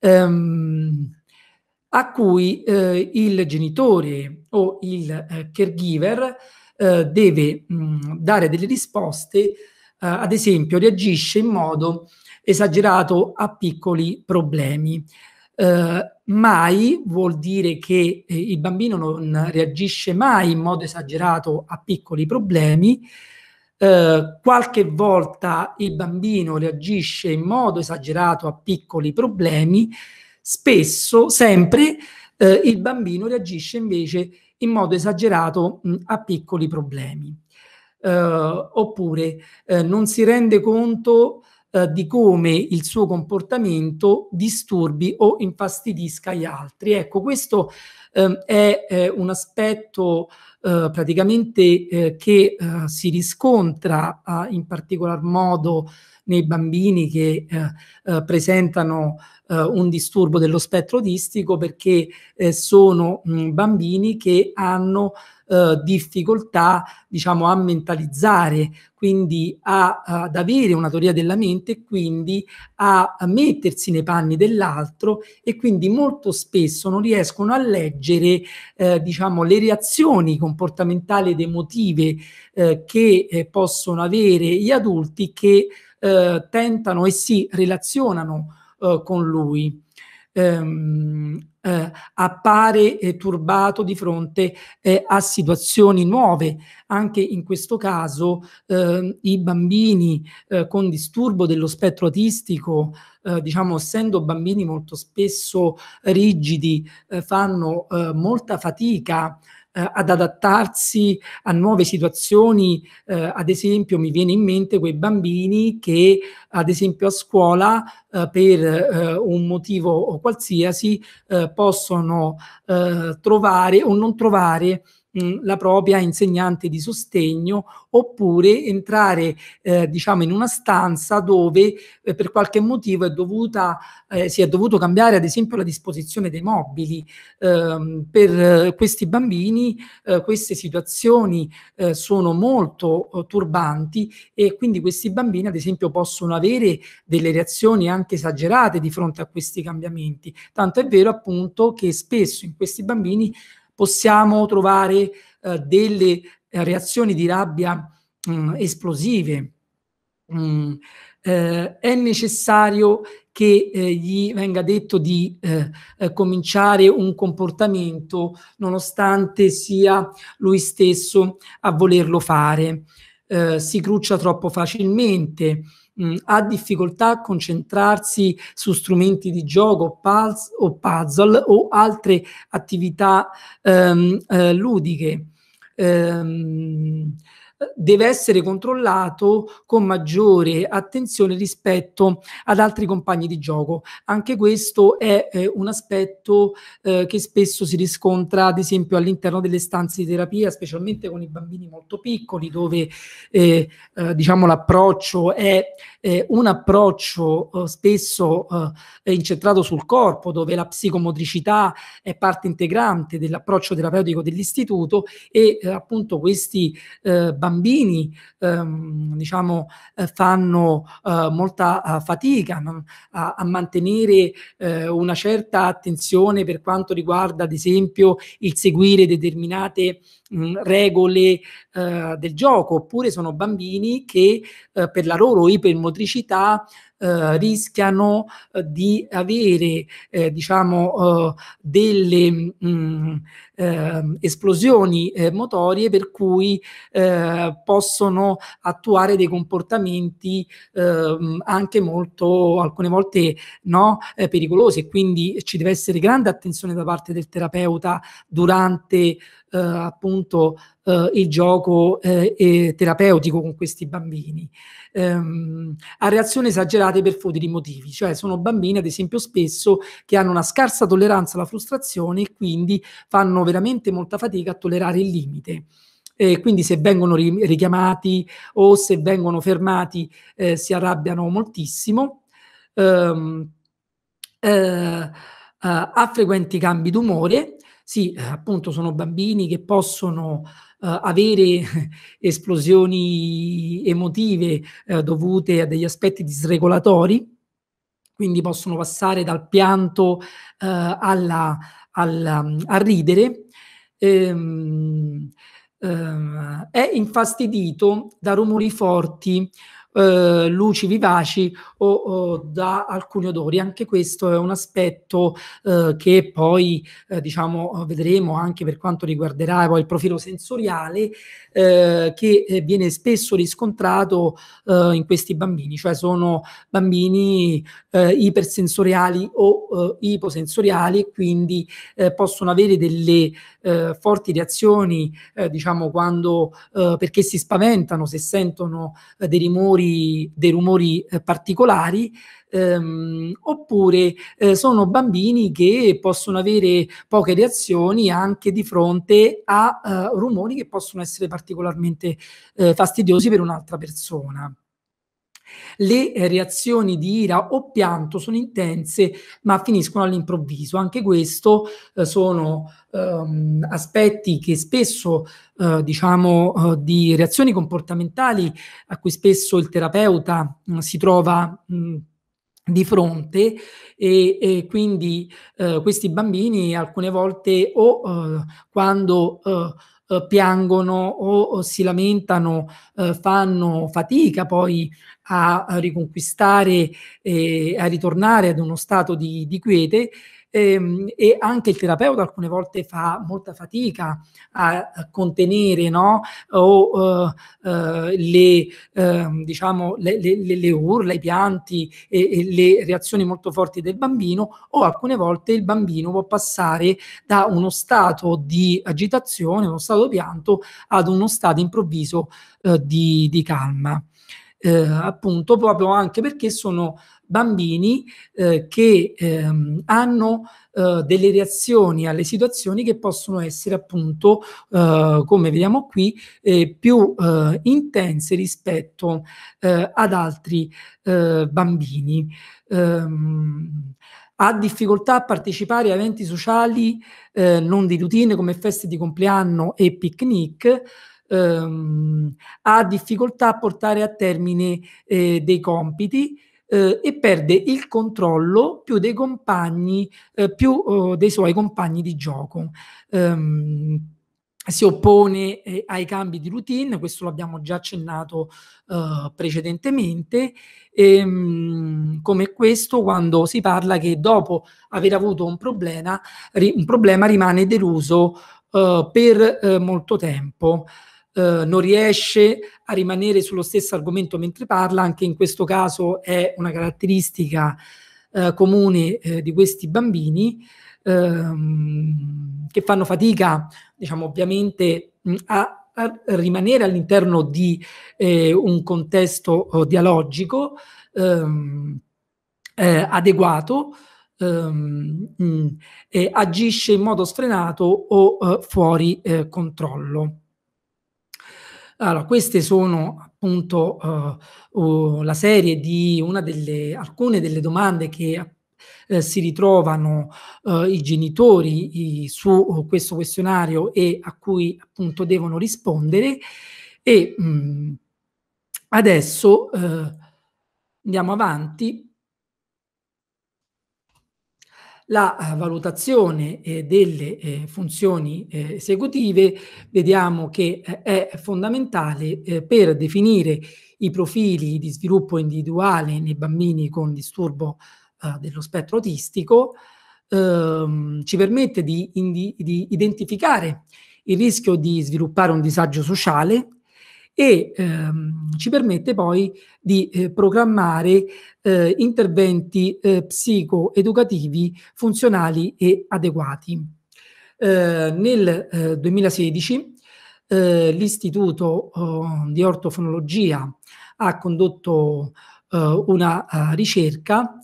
Ehm, a cui eh, il genitore o il eh, caregiver deve mh, mm, dare delle risposte, ad esempio reagisce in modo esagerato a piccoli problemi. Eh, mai vuol dire che eh, il bambino non reagisce mai in modo esagerato a piccoli problemi, eh, qualche volta il bambino reagisce in modo esagerato a piccoli problemi, spesso, sempre, eh, il bambino reagisce invece in modo esagerato mh, a piccoli problemi. Eh, oppure eh, non si rende conto eh, di come il suo comportamento disturbi o infastidisca gli altri. Ecco, questo eh, è, è un aspetto eh, praticamente eh, che eh, si riscontra eh, in particolar modo nei bambini che eh, eh, presentano eh, eh, un disturbo dello spettro autistico perché eh, sono mh, bambini che hanno eh, difficoltà diciamo a mentalizzare quindi a, ad avere una teoria della mente e quindi a, mettersi nei panni dell'altro e quindi molto spesso non riescono a leggere eh, diciamo le reazioni comportamentali ed emotive eh, che eh, possono avere gli adulti che eh, tentano e si relazionano eh, con lui. Ehm, eh, appare eh, turbato di fronte eh, a situazioni nuove, anche in questo caso eh, i bambini eh, con disturbo dello spettro autistico, eh, diciamo essendo bambini molto spesso rigidi, eh, fanno eh, molta fatica eh, ad adattarsi a nuove situazioni. Eh, ad esempio, mi viene in mente quei bambini che, ad esempio, a scuola per eh, un motivo qualsiasi possono trovare o non trovare mh, mm, la propria insegnante di sostegno oppure entrare eh, diciamo in una stanza dove eh, per qualche motivo è dovuta, eh, si è dovuto cambiare ad esempio la disposizione dei mobili. Ehm, per eh, questi bambini eh, queste situazioni eh, sono molto turbanti e quindi questi bambini ad esempio possono avere delle reazioni anche esagerate di fronte a questi cambiamenti. Tanto è vero appunto che spesso in questi bambini possiamo trovare eh, delle eh, reazioni di rabbia mh, mm, esplosive. Mm, eh, è necessario che eh, gli venga detto di eh, eh cominciare un comportamento nonostante sia lui stesso a volerlo fare. Eh, si cruccia troppo facilmente, mh, mm, ha difficoltà a concentrarsi su strumenti di gioco pulse, o puzzle o altre attività ehm, eh, ludiche. Ehm, deve essere controllato con maggiore attenzione rispetto ad altri compagni di gioco. Anche questo è eh, un aspetto eh, che spesso si riscontra, ad esempio, all'interno delle stanze di terapia, specialmente con i bambini molto piccoli, dove eh, eh diciamo l'approccio è un approccio eh, spesso eh, incentrato sul corpo, dove la psicomotricità è parte integrante dell'approccio terapeutico dell'istituto e appunto questi bambini bambini ehm, diciamo, eh, fanno eh, molta eh, fatica no? a, a, mantenere eh, una certa attenzione per quanto riguarda ad esempio il seguire determinate regole eh, del gioco, oppure sono bambini che eh, per la loro ipermotricità eh, rischiano eh, di avere eh, diciamo eh, delle mh, esplosioni motorie per cui possono attuare dei comportamenti anche molto alcune volte no, pericolosi e quindi ci deve essere grande attenzione da parte del terapeuta durante eh, appunto eh, il gioco eh, terapeutico con questi bambini, ehm, a reazioni esagerate per futili motivi, cioè sono bambini ad esempio spesso che hanno una scarsa tolleranza alla frustrazione e quindi fanno veramente molta fatica a tollerare il limite. E quindi se vengono ri- richiamati o se vengono fermati eh, si arrabbiano moltissimo. Um, eh, eh, ha frequenti cambi d'umore sì, eh, appunto sono bambini che possono Uh, avere esplosioni emotive uh, dovute a degli aspetti disregolatori, quindi possono passare dal pianto uh, alla, alla, mm, a ridere, ehm, è infastidito da rumori forti eh, luci vivaci o, o, da alcuni odori. Anche questo è un aspetto eh, che poi eh, diciamo vedremo anche per quanto riguarderà poi il profilo sensoriale eh, che eh, viene spesso riscontrato eh, in questi bambini, cioè sono bambini ipersensoriali o iposensoriali, quindi possono avere delle eh, forti reazioni, eh, diciamo quando eh, perché si spaventano se sentono eh, dei rumori, dei rumori eh, particolari. Ehm, oppure eh, sono bambini che possono avere poche reazioni anche di fronte a rumori che possono essere particolarmente fastidiosi per un'altra persona. Le eh, reazioni di ira o pianto sono intense ma finiscono all'improvviso. Anche questo eh, sono ehm, aspetti che spesso, eh, diciamo, eh, di reazioni comportamentali a cui spesso il terapeuta mh, mm, si trova mh, mm, di fronte e, e quindi eh, questi bambini alcune volte o eh, quando eh, piangono o, o, si lamentano, eh, fanno fatica poi a, a riconquistare, eh, a ritornare ad uno stato di, di quiete ehm, e anche il terapeuta alcune volte fa molta fatica a, a contenere no? o, uh, uh, le, uh, diciamo, le, le, le, urla, i pianti e, e, le reazioni molto forti del bambino o alcune volte il bambino può passare da uno stato di agitazione, uno stato pianto ad uno stato improvviso eh, di, di calma. Eh, appunto proprio anche perché sono bambini eh, che ehm, hanno eh, delle reazioni alle situazioni che possono essere appunto, eh, come vediamo qui, eh, più eh, intense rispetto eh, ad altri bambini. Ehm, ha difficoltà a partecipare a eventi sociali non di routine come feste di compleanno e picnic, ehm, ha difficoltà a portare a termine dei compiti, eh, e perde il controllo più dei compagni, eh, più eh, dei suoi compagni di gioco. Um, si oppone eh, ai cambi di routine, questo l'abbiamo già accennato eh, precedentemente, e, ehm, come questo quando si parla che dopo aver avuto un problema, ri- un problema rimane deluso eh, per eh, molto tempo. Eh, non riesce a rimanere sullo stesso argomento mentre parla, anche in questo caso è una caratteristica eh, comune eh, di questi bambini ehm, che fanno fatica, diciamo ovviamente, mh, a rimanere all'interno di eh, un contesto oh, dialogico ehm, eh, adeguato ehm, mh, e agisce in modo sfrenato o eh, fuori eh, controllo. Allora, queste sono appunto uh, uh, la serie di una delle, alcune delle domande che eh, si ritrovano eh, i genitori i, su uh, questo questionario e a cui appunto devono rispondere e mh, mm, adesso eh, andiamo avanti la eh, valutazione eh, delle eh, funzioni eh, esecutive vediamo che eh, è fondamentale eh, per definire i profili di sviluppo individuale nei bambini con disturbo dello spettro autistico, ehm, ci permette di, di identificare il rischio di sviluppare un disagio sociale e ehm, ci permette poi di eh, programmare eh, interventi eh, psicoeducativi funzionali e adeguati. Eh, nel 2016 eh, eh, l'Istituto di Ortofonologia ha condotto una ricerca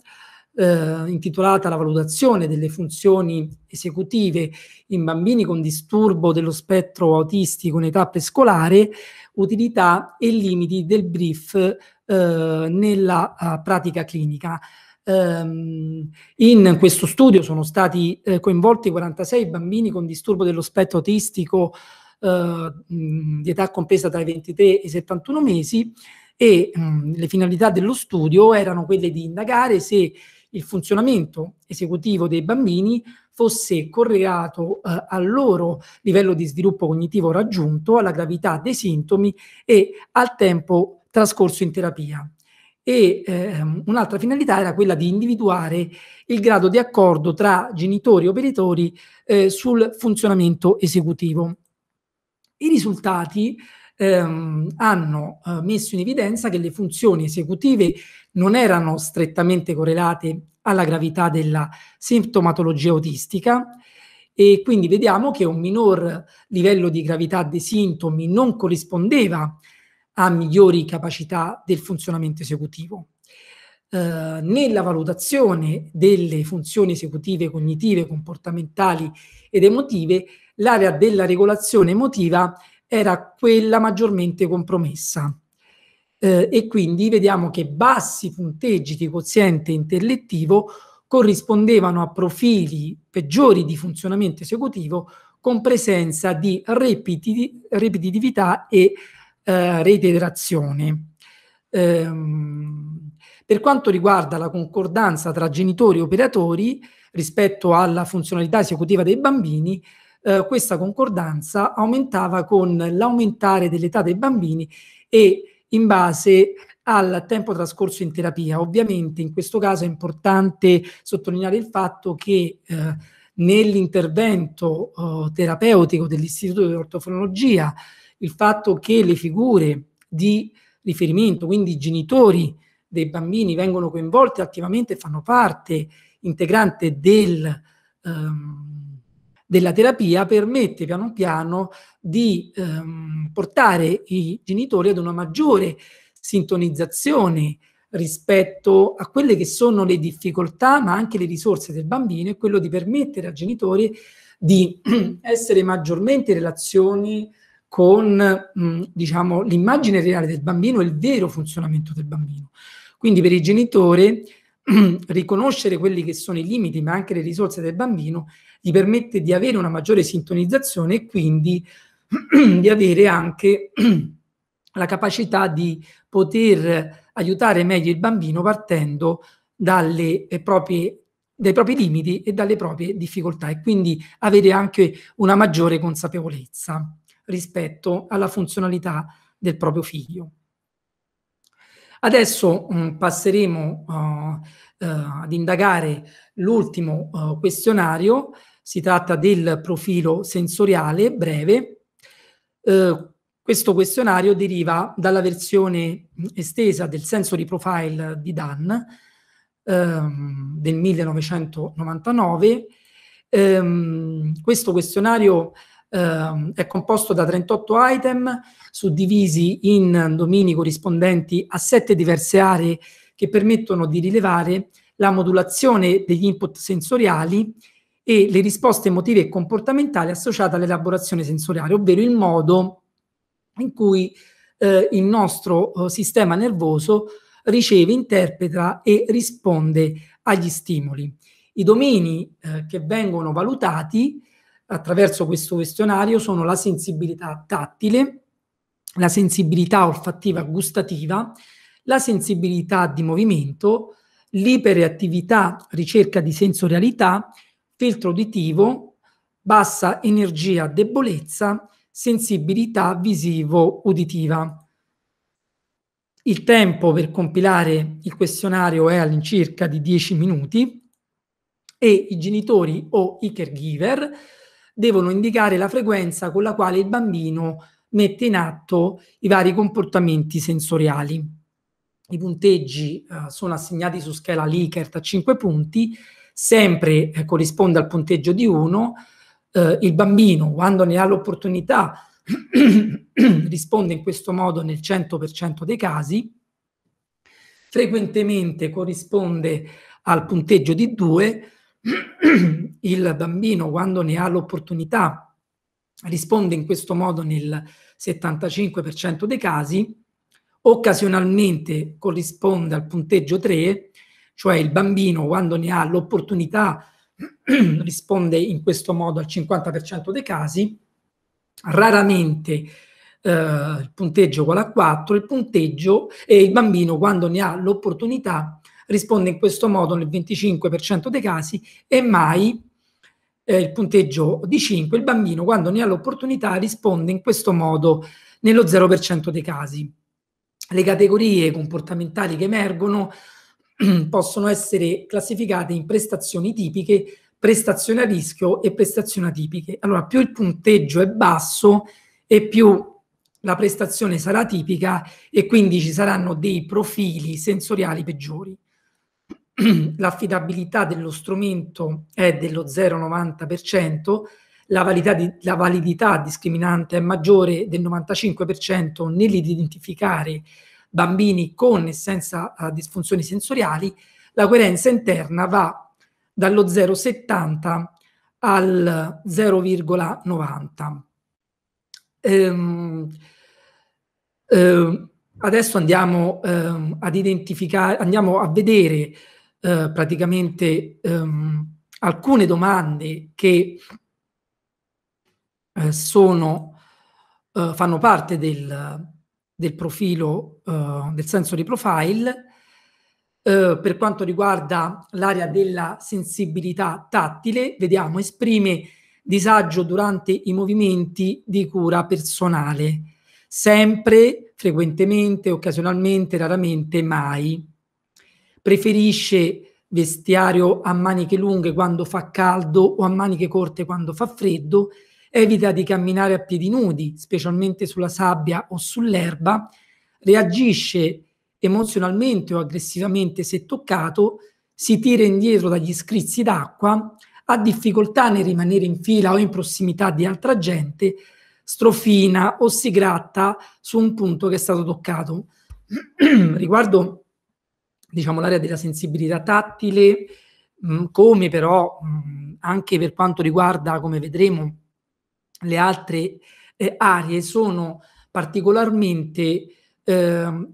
eh, intitolata La valutazione delle funzioni esecutive in bambini con disturbo dello spettro autistico in età prescolare, utilità e limiti del brief eh, nella uh, pratica clinica. Um, in questo studio sono stati eh, coinvolti 46 bambini con disturbo dello spettro autistico eh, di età compresa tra i 23 e i 71 mesi e mh, le finalità dello studio erano quelle di indagare se il funzionamento esecutivo dei bambini fosse correlato eh, al loro livello di sviluppo cognitivo raggiunto, alla gravità dei sintomi e al tempo trascorso in terapia. E ehm, un'altra finalità era quella di individuare il grado di accordo tra genitori e operatori eh, sul funzionamento esecutivo. I risultati ehm, hanno eh, messo in evidenza che le funzioni esecutive non erano strettamente correlate alla gravità della sintomatologia autistica e quindi vediamo che un minor livello di gravità dei sintomi non corrispondeva a migliori capacità del funzionamento esecutivo. Eh, nella valutazione delle funzioni esecutive, cognitive, comportamentali ed emotive, l'area della regolazione emotiva era quella maggiormente compromessa eh, e quindi vediamo che bassi punteggi di quoziente intellettivo corrispondevano a profili peggiori di funzionamento esecutivo con presenza di repeti- ripetitività e eh, reiterazione. Ehm, per quanto riguarda la concordanza tra genitori e operatori rispetto alla funzionalità esecutiva dei bambini, eh, questa concordanza aumentava con l'aumentare dell'età dei bambini e in base al tempo trascorso in terapia. Ovviamente in questo caso è importante sottolineare il fatto che eh, nell'intervento eh, terapeutico dell'Istituto di Ortofonologia il fatto che le figure di riferimento, quindi i genitori dei bambini vengono coinvolti attivamente, e fanno parte integrante del, ehm, della terapia permette piano piano di ehm, portare i genitori ad una maggiore sintonizzazione rispetto a quelle che sono le difficoltà ma anche le risorse del bambino e quello di permettere al genitore di essere maggiormente in relazione con mm, diciamo, l'immagine reale del bambino e il vero funzionamento del bambino. Quindi per il genitore riconoscere quelli che sono i limiti ma anche le risorse del bambino gli permette di avere una maggiore sintonizzazione e quindi di avere anche la capacità di poter aiutare meglio il bambino partendo dalle eh, proprie dai propri limiti e dalle proprie difficoltà e quindi avere anche una maggiore consapevolezza rispetto alla funzionalità del proprio figlio. Adesso mh, mm, passeremo uh, uh, ad indagare l'ultimo uh, questionario, si tratta del profilo sensoriale breve. Uh, questo questionario deriva dalla versione mm, estesa del sensory profile di Dan ehm, del 1999. Ehm, um, questo questionario eh, eh, è composto da 38 item suddivisi in domini corrispondenti a sette diverse aree che permettono di rilevare la modulazione degli input sensoriali e le risposte emotive e comportamentali associate all'elaborazione sensoriale, ovvero il modo in cui eh, il nostro eh, sistema nervoso riceve, interpreta e risponde agli stimoli. I domini eh, che vengono valutati attraverso questo questionario sono la sensibilità tattile, la sensibilità olfattiva gustativa, la sensibilità di movimento, l'iperattività, ricerca di sensorialità, filtro uditivo, bassa energia, debolezza, sensibilità visivo-uditiva. Il tempo per compilare il questionario è all'incirca di 10 minuti e i genitori o i caregiver devono indicare la frequenza con la quale il bambino mette in atto i vari comportamenti sensoriali. I punteggi eh, sono assegnati su scala Likert a 5 punti, sempre eh, corrisponde al punteggio di 1. Eh, il bambino, quando ne ha l'opportunità, risponde in questo modo nel 100% dei casi, frequentemente corrisponde al punteggio di 2, il bambino quando ne ha l'opportunità risponde in questo modo nel 75% dei casi, occasionalmente corrisponde al punteggio 3, cioè il bambino quando ne ha l'opportunità risponde in questo modo al 50% dei casi, raramente eh, il punteggio uguale a 4, il punteggio e il bambino quando ne ha l'opportunità risponde in questo modo nel 25% dei casi e mai eh, il punteggio di 5, il bambino quando ne ha l'opportunità risponde in questo modo nello 0% dei casi. Le categorie comportamentali che emergono possono essere classificate in prestazioni tipiche, prestazioni a rischio e prestazioni atipiche. Allora, più il punteggio è basso e più la prestazione sarà tipica e quindi ci saranno dei profili sensoriali peggiori. l'affidabilità dello strumento è dello 0,90%, la validità, di, la validità discriminante è maggiore del 95% nell'identificare bambini con e senza uh, disfunzioni sensoriali, la coerenza interna va dallo 0,70 al 0,90. Ehm, eh, adesso andiamo, eh, ad andiamo a vedere eh, praticamente ehm, alcune domande che eh, sono, eh, fanno parte del, del profilo, eh, del sensory profile, eh, per quanto riguarda l'area della sensibilità tattile, vediamo, esprime disagio durante i movimenti di cura personale, sempre, frequentemente, occasionalmente, raramente, mai preferisce vestiario a maniche lunghe quando fa caldo o a maniche corte quando fa freddo, evita di camminare a piedi nudi, specialmente sulla sabbia o sull'erba, reagisce emozionalmente o aggressivamente se toccato, si tira indietro dagli scrizzi d'acqua, ha difficoltà nel rimanere in fila o in prossimità di altra gente, strofina o si gratta su un punto che è stato toccato. Riguardo diciamo, l'area della sensibilità tattile, mm, come però mm, anche per quanto riguarda, come vedremo, le altre eh, aree sono particolarmente eh,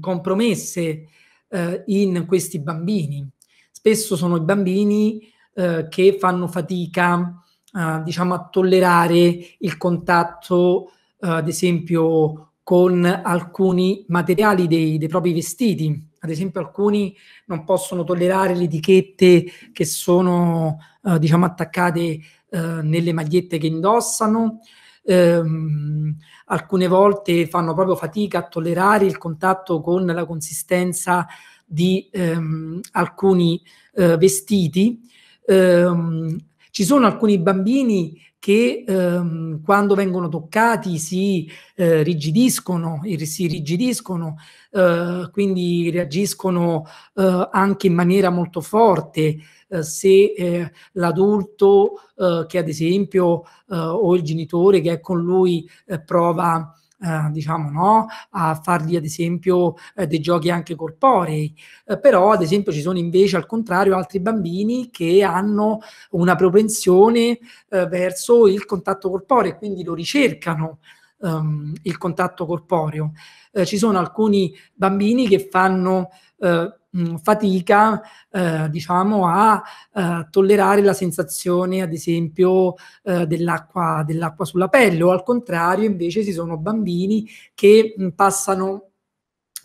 compromesse eh, in questi bambini. Spesso sono i bambini eh, che fanno fatica eh, diciamo, a tollerare il contatto, eh, ad esempio, con alcuni materiali dei, dei propri vestiti ad esempio alcuni non possono tollerare le etichette che sono eh, diciamo attaccate eh, nelle magliette che indossano, ehm, alcune volte fanno proprio fatica a tollerare il contatto con la consistenza di ehm, alcuni eh, vestiti. Ehm, ci sono alcuni bambini che ehm, quando vengono toccati si eh, rigidiscono, si rigidiscono eh, quindi reagiscono eh, anche in maniera molto forte. Eh, se eh, l'adulto eh, che ad esempio o il genitore che è con lui prova eh, diciamo, no? a fargli ad esempio eh, dei giochi anche corporei. Eh, però ad esempio ci sono invece al contrario altri bambini che hanno una propensione eh, verso il contatto corporeo e quindi lo ricercano um, il contatto corporeo. Eh, ci sono alcuni bambini che fanno Eh, Mm, fatica, eh, diciamo, a eh, tollerare la sensazione, ad esempio, eh, dell'acqua, dell'acqua sulla pelle, o al contrario, invece, ci sono bambini che mh, mm, passano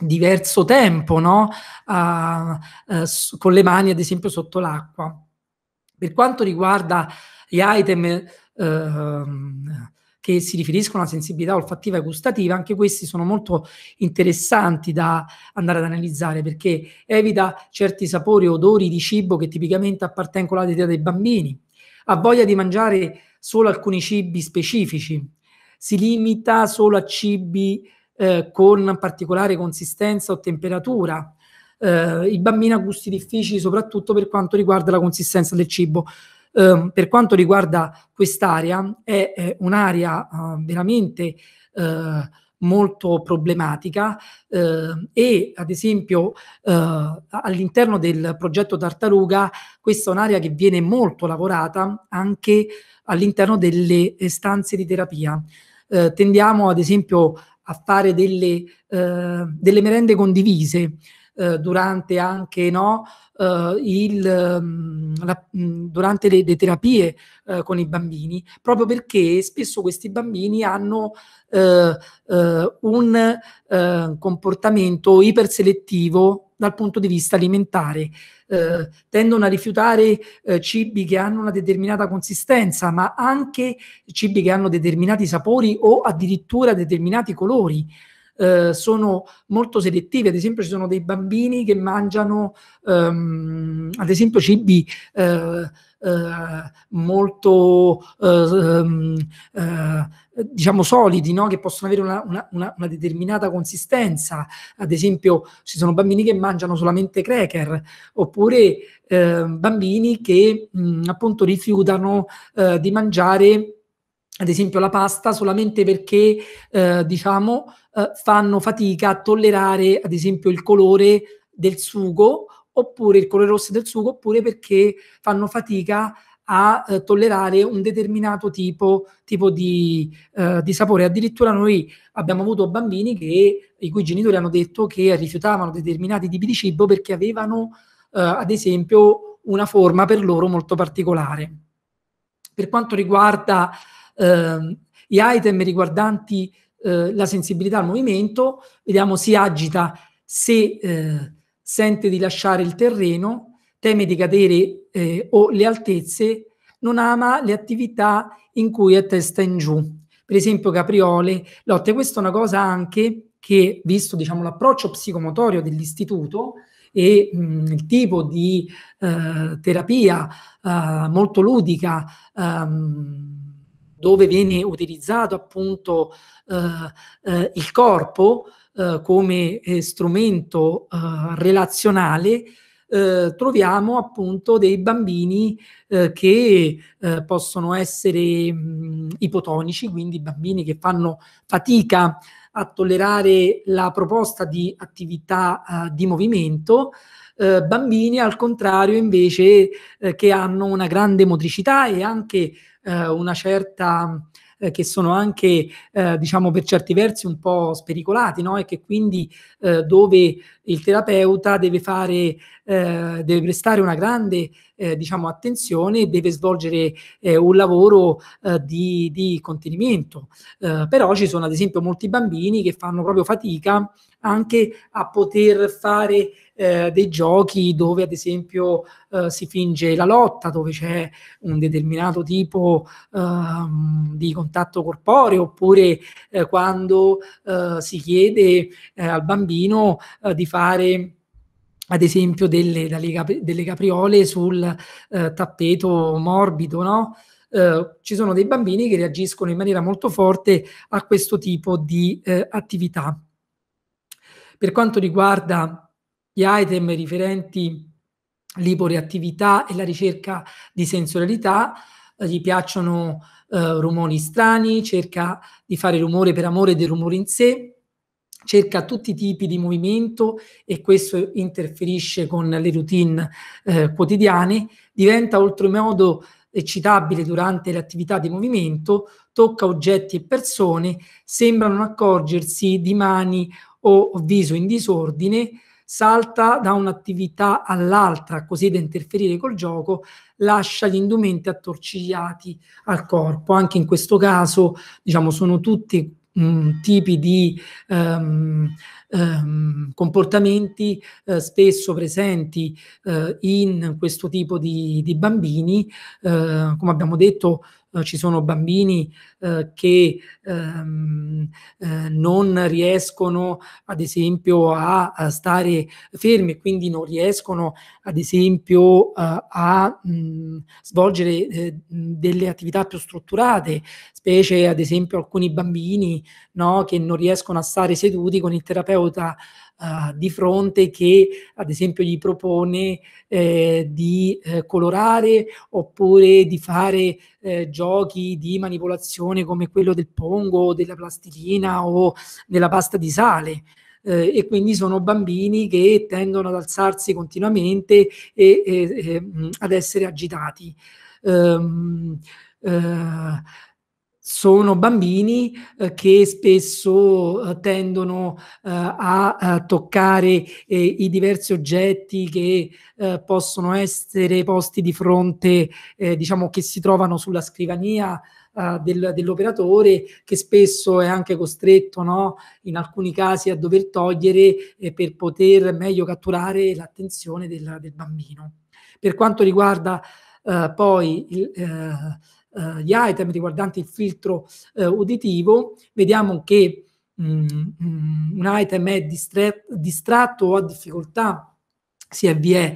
diverso tempo, no? Uh, uh, s- con le mani, ad esempio, sotto l'acqua. Per quanto riguarda gli item. Uh, che si riferiscono alla sensibilità olfattiva e gustativa, anche questi sono molto interessanti da andare ad analizzare perché evita certi sapori e odori di cibo che tipicamente appartengono all'età dei bambini, ha voglia di mangiare solo alcuni cibi specifici, si limita solo a cibi eh, con particolare consistenza o temperatura, eh, il bambino ha gusti difficili soprattutto per quanto riguarda la consistenza del cibo. Eh, per quanto riguarda quest'area, è, è un'area uh, veramente uh, molto problematica eh, e ad esempio eh, all'interno del progetto Tartaruga questa è un'area che viene molto lavorata anche all'interno delle stanze di terapia. Eh, tendiamo ad esempio a fare delle, eh, delle merende condivise eh, durante anche no, eh, il, mm, la, mm, durante le, le terapie eh, con i bambini, proprio perché spesso questi bambini hanno eh, eh un eh, comportamento iperselettivo dal punto di vista alimentare. Eh, tendono a rifiutare eh, cibi che hanno una determinata consistenza, ma anche cibi che hanno determinati sapori o addirittura determinati colori. Eh, sono molto selettivi, ad esempio ci sono dei bambini che mangiano ehm, ad esempio cibi eh, eh, molto eh, ehm, eh, diciamo solidi, no? che possono avere una, una, una, determinata consistenza. Ad esempio, ci sono bambini che mangiano solamente cracker, oppure eh, bambini che mh, mm, appunto rifiutano eh, di mangiare ad esempio la pasta, solamente perché eh, diciamo eh, fanno fatica a tollerare ad esempio il colore del sugo oppure il colore rosso del sugo oppure perché fanno fatica a eh, tollerare un determinato tipo, tipo di, eh, di, sapore. Addirittura noi abbiamo avuto bambini che, i cui genitori hanno detto che rifiutavano determinati tipi di cibo perché avevano eh, ad esempio una forma per loro molto particolare. Per quanto riguarda eh, gli item riguardanti eh, la sensibilità al movimento, vediamo si agita se eh, sente di lasciare il terreno, teme di cadere eh, o le altezze, non ama le attività in cui è testa in giù, per esempio capriole, lotte. Questa è una cosa anche che, visto diciamo, l'approccio psicomotorio dell'istituto e mh, mm, il tipo di eh, terapia eh, molto ludica, ehm, dove viene utilizzato appunto eh, eh il corpo eh, come eh, strumento relazionale, eh, troviamo appunto dei bambini eh, che eh, possono essere mh, mm, ipotonici, quindi bambini che fanno fatica a tollerare la proposta di attività di movimento, bambini al contrario invece che hanno una grande motricità e anche eh, una certa eh, che sono anche eh, diciamo per certi versi un po' spericolati no? e che quindi eh, dove il terapeuta deve fare eh, deve prestare una grande eh, diciamo attenzione e deve svolgere eh, un lavoro eh, di, di contenimento eh, però ci sono ad esempio molti bambini che fanno proprio fatica anche a poter fare eh, dei giochi dove ad esempio eh, si finge la lotta, dove c'è un determinato tipo ehm, di contatto corporeo, oppure eh, quando eh, si chiede eh, al bambino di fare ad esempio delle, delle capriole sul tappeto morbido, no? Uh, ci sono dei bambini che reagiscono in maniera molto forte a questo tipo di uh, attività. Per quanto riguarda gli item riferenti l'iporeattività e la ricerca di sensorialità, eh, gli piacciono eh, rumori strani, cerca di fare rumore per amore del rumore in sé, cerca tutti i tipi di movimento e questo interferisce con le routine eh, quotidiane, diventa oltremodo eccitabile durante le attività di movimento, tocca oggetti e persone, sembra non accorgersi di mani o viso in disordine, salta da un'attività all'altra, così da interferire col gioco, lascia gli indumenti attorcigliati al corpo. Anche in questo caso, diciamo, sono tutti mh, mm, tipi di um, um, comportamenti uh, spesso presenti uh, in questo tipo di, di bambini. Uh, come abbiamo detto, eh, ci sono bambini eh, che ehm, eh, non riescono ad esempio a, a, stare fermi quindi non riescono ad esempio eh, a mh, mm, svolgere eh, delle attività più strutturate, specie ad esempio alcuni bambini no, che non riescono a stare seduti con il terapeuta uh, di fronte che ad esempio gli propone eh, di eh, colorare oppure di fare eh, giochi di manipolazione come quello del pongo o della plastilina o della pasta di sale. Eh, e quindi sono bambini che tendono ad alzarsi continuamente e, e, e mm, ad essere agitati. Um, uh, sono bambini eh, che spesso eh, tendono eh, a, a, eh, toccare eh, i diversi oggetti che eh, possono essere posti di fronte, diciamo che si trovano sulla scrivania del, dell'operatore che spesso è anche costretto no, in alcuni casi a dover togliere per poter meglio catturare l'attenzione del, del bambino. Per quanto riguarda poi il eh, gli item riguardanti il filtro eh, uditivo, vediamo che mh, mm, mm, un item è distre- distratto o ha difficoltà se vi è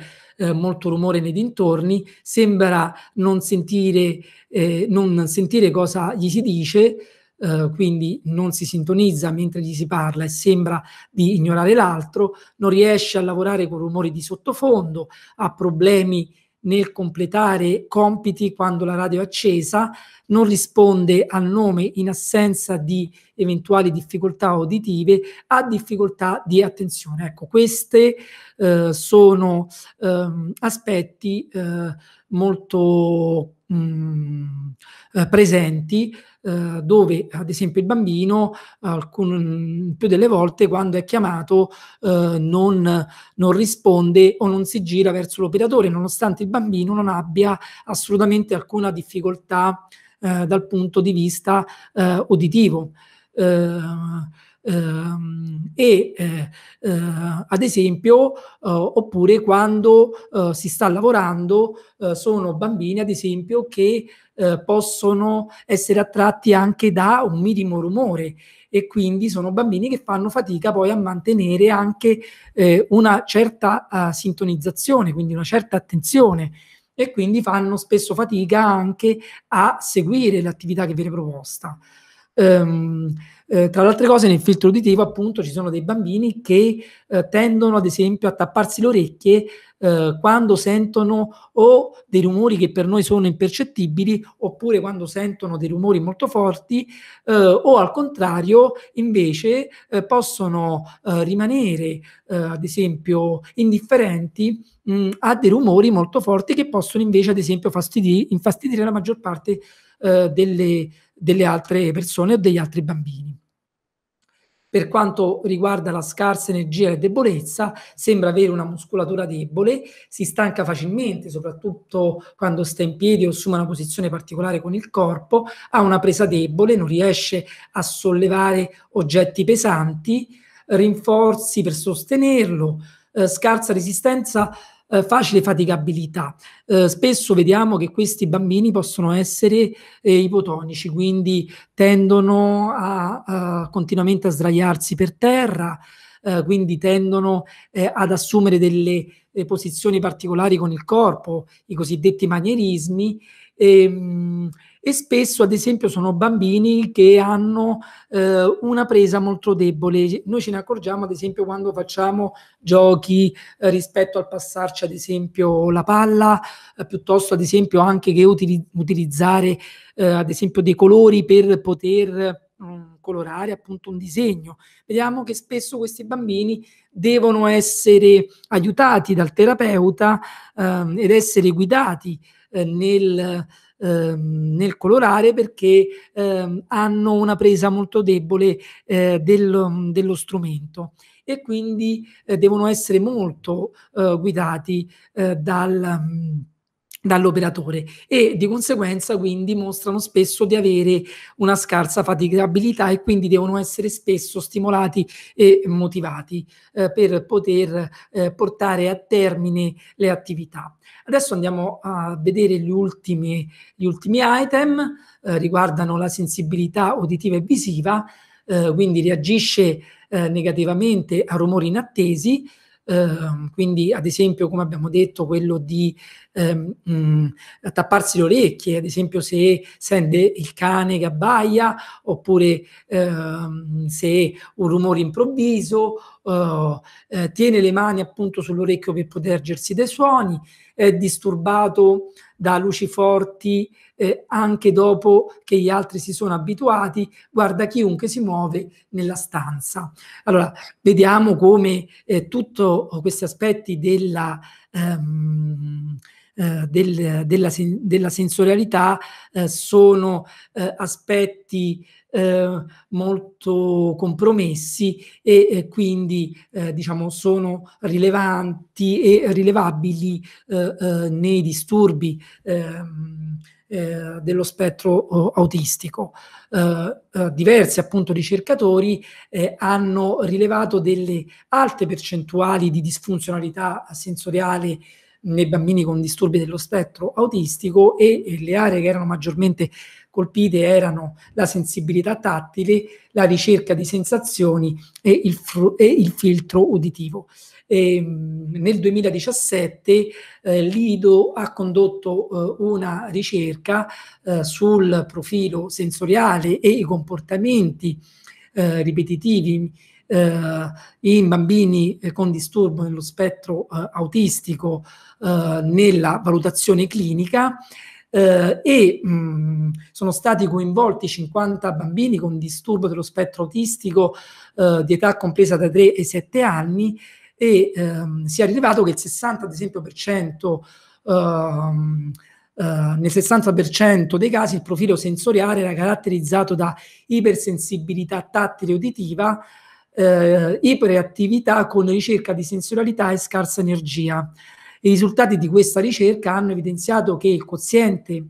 molto rumore nei dintorni, sembra non sentire, eh, non sentire cosa gli si dice, eh, quindi non si sintonizza mentre gli si parla e sembra di ignorare l'altro, non riesce a lavorare con rumori di sottofondo, ha problemi nel completare compiti quando la radio è accesa, non risponde al nome in assenza di eventuali difficoltà auditive, ha difficoltà di attenzione. Ecco, questi eh, sono eh, aspetti eh, molto mh, mm, eh, presenti eh, dove ad esempio il bambino alcun, più delle volte quando è chiamato eh, non, non risponde o non si gira verso l'operatore, nonostante il bambino non abbia assolutamente alcuna difficoltà eh, dal punto di vista eh, uditivo. Eh, Ehm, e eh, eh, ad esempio, eh, oppure quando si sta lavorando, sono bambini, ad esempio, che possono essere attratti anche da un minimo rumore e quindi sono bambini che fanno fatica poi a mantenere anche eh, una certa uh, sintonizzazione, quindi una certa attenzione e quindi fanno spesso fatica anche a seguire l'attività che viene proposta. Um, eh, tra le altre cose, nel filtro uditivo, appunto, ci sono dei bambini che eh, tendono, ad esempio, a tapparsi le orecchie eh, quando sentono o dei rumori che per noi sono impercettibili, oppure quando sentono dei rumori molto forti, eh, o al contrario, invece, eh, possono rimanere, ad esempio, indifferenti mh, mm, a dei rumori molto forti che possono invece, ad esempio, fastidi- infastidire la maggior parte delle, delle altre persone o degli altri bambini. Per quanto riguarda la scarsa energia e debolezza, sembra avere una muscolatura debole, si stanca facilmente, soprattutto quando sta in piedi o assume una posizione particolare con il corpo, ha una presa debole, non riesce a sollevare oggetti pesanti, rinforzi per sostenerlo, eh, scarsa resistenza eh, facile faticabilità. Eh, spesso vediamo che questi bambini possono essere eh, ipotonici, quindi tendono a, a continuamente a sdraiarsi per terra, eh, quindi tendono eh, ad assumere delle eh, posizioni particolari con il corpo, i cosiddetti manierismi. Ehm, e spesso ad esempio sono bambini che hanno eh, una presa molto debole. Noi ce ne accorgiamo ad esempio quando facciamo giochi eh, rispetto al passarci ad esempio la palla, eh, piuttosto ad esempio anche che utili- utilizzare eh, ad esempio dei colori per poter mm, colorare appunto un disegno. Vediamo che spesso questi bambini devono essere aiutati dal terapeuta ehm, ed essere guidati eh, nel ehm, nel colorare perché ehm, hanno una presa molto debole eh, del, dello strumento e quindi eh, devono essere molto eh, guidati eh, dal dall'operatore e di conseguenza quindi mostrano spesso di avere una scarsa fatigabilità e quindi devono essere spesso stimolati e motivati eh, per poter eh, portare a termine le attività. Adesso andiamo a vedere gli ultimi, gli ultimi item, eh, riguardano la sensibilità uditiva e visiva, eh, quindi reagisce eh, negativamente a rumori inattesi, Ehm, quindi, ad esempio, come abbiamo detto, quello di ehm, mh, mhmm, tapparsi le orecchie, ad esempio, se sente il cane che abbaia, oppure ehm, se un rumore improvviso, eh, eh tiene le mani appunto sull'orecchio per proteggersi dai suoni, è disturbato da luciforti eh, anche dopo che gli altri si sono abituati, guarda chiunque si muove nella stanza. Allora, vediamo come eh, tutti questi aspetti della... Ehm, eh, del, della, della, sensorialità eh, sono eh, aspetti eh, molto compromessi e eh, quindi eh, diciamo sono rilevanti e rilevabili eh, eh, nei disturbi ehm, dello spettro autistico. diversi appunto ricercatori hanno rilevato delle alte percentuali di disfunzionalità sensoriale nei bambini con disturbi dello spettro autistico e, e le aree che erano maggiormente colpite erano la sensibilità tattile, la ricerca di sensazioni e il, fru- e il filtro uditivo. E, ehm, nel 2017 eh, l'IDO ha condotto eh, una ricerca eh, sul profilo sensoriale e i comportamenti eh, ripetitivi eh, in bambini eh, con disturbo nello spettro autistico nella valutazione clinica eh, e mh, mm, sono stati coinvolti 50 bambini con disturbo dello spettro autistico eh, di età compresa da 3 e 7 anni e ehm, si è rilevato che il 60 ad esempio per cento ehm, Uh, nel 60% dei casi il profilo sensoriale era caratterizzato da ipersensibilità tattile uditiva, uh, iperattività con ricerca di sensorialità e scarsa energia. I risultati di questa ricerca hanno evidenziato che il quoziente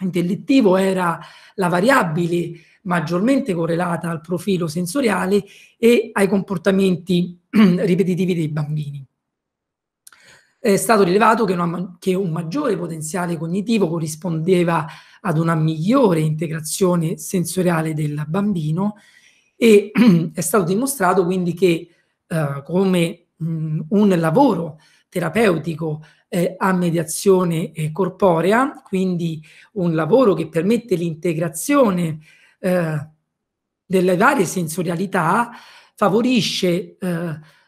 intellettivo era la variabile maggiormente correlata al profilo sensoriale e ai comportamenti ripetitivi dei bambini. È stato rilevato che, una, che, un maggiore potenziale cognitivo corrispondeva ad una migliore integrazione sensoriale del bambino e è stato dimostrato quindi che eh, come mh, mm, un lavoro eh, terapeutico eh, a mediazione eh, corporea, quindi un lavoro che permette l'integrazione eh, delle varie sensorialità, favorisce eh,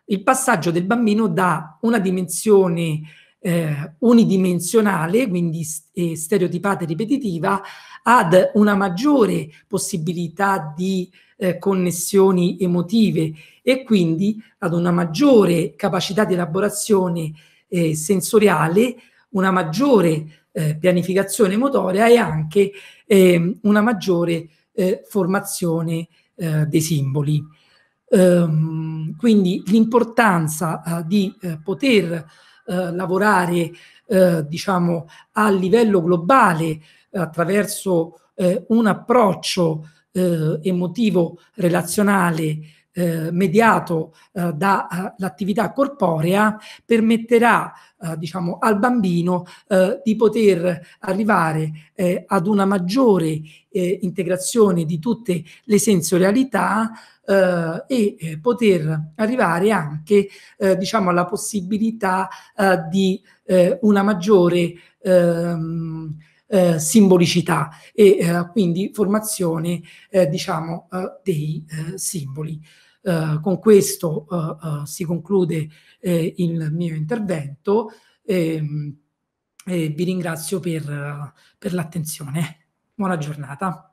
il passaggio del bambino da una dimensione eh, unidimensionale, quindi st- eh, stereotipata e ripetitiva, ad una maggiore possibilità di eh, connessioni emotive e quindi ad una maggiore capacità di elaborazione eh, sensoriale, una maggiore eh, pianificazione motoria e anche eh, una maggiore eh, formazione eh, dei simboli. Ehm, quindi l'importanza eh, di eh, poter eh, lavorare eh, diciamo a livello globale attraverso eh, un approccio eh, emotivo relazionale eh, mediato eh, dall'attività eh, corporea permetterà eh, diciamo, al bambino eh, di poter arrivare ad una maggiore integrazione di tutte le sensorialità e poter arrivare anche diciamo, alla possibilità di una maggiore ehm, eh, simbolicità e eh, quindi formazione eh, diciamo, eh, dei eh, simboli. Eh, con questo si conclude il mio intervento ehm, e, vi ringrazio per, per l'attenzione. Buona giornata.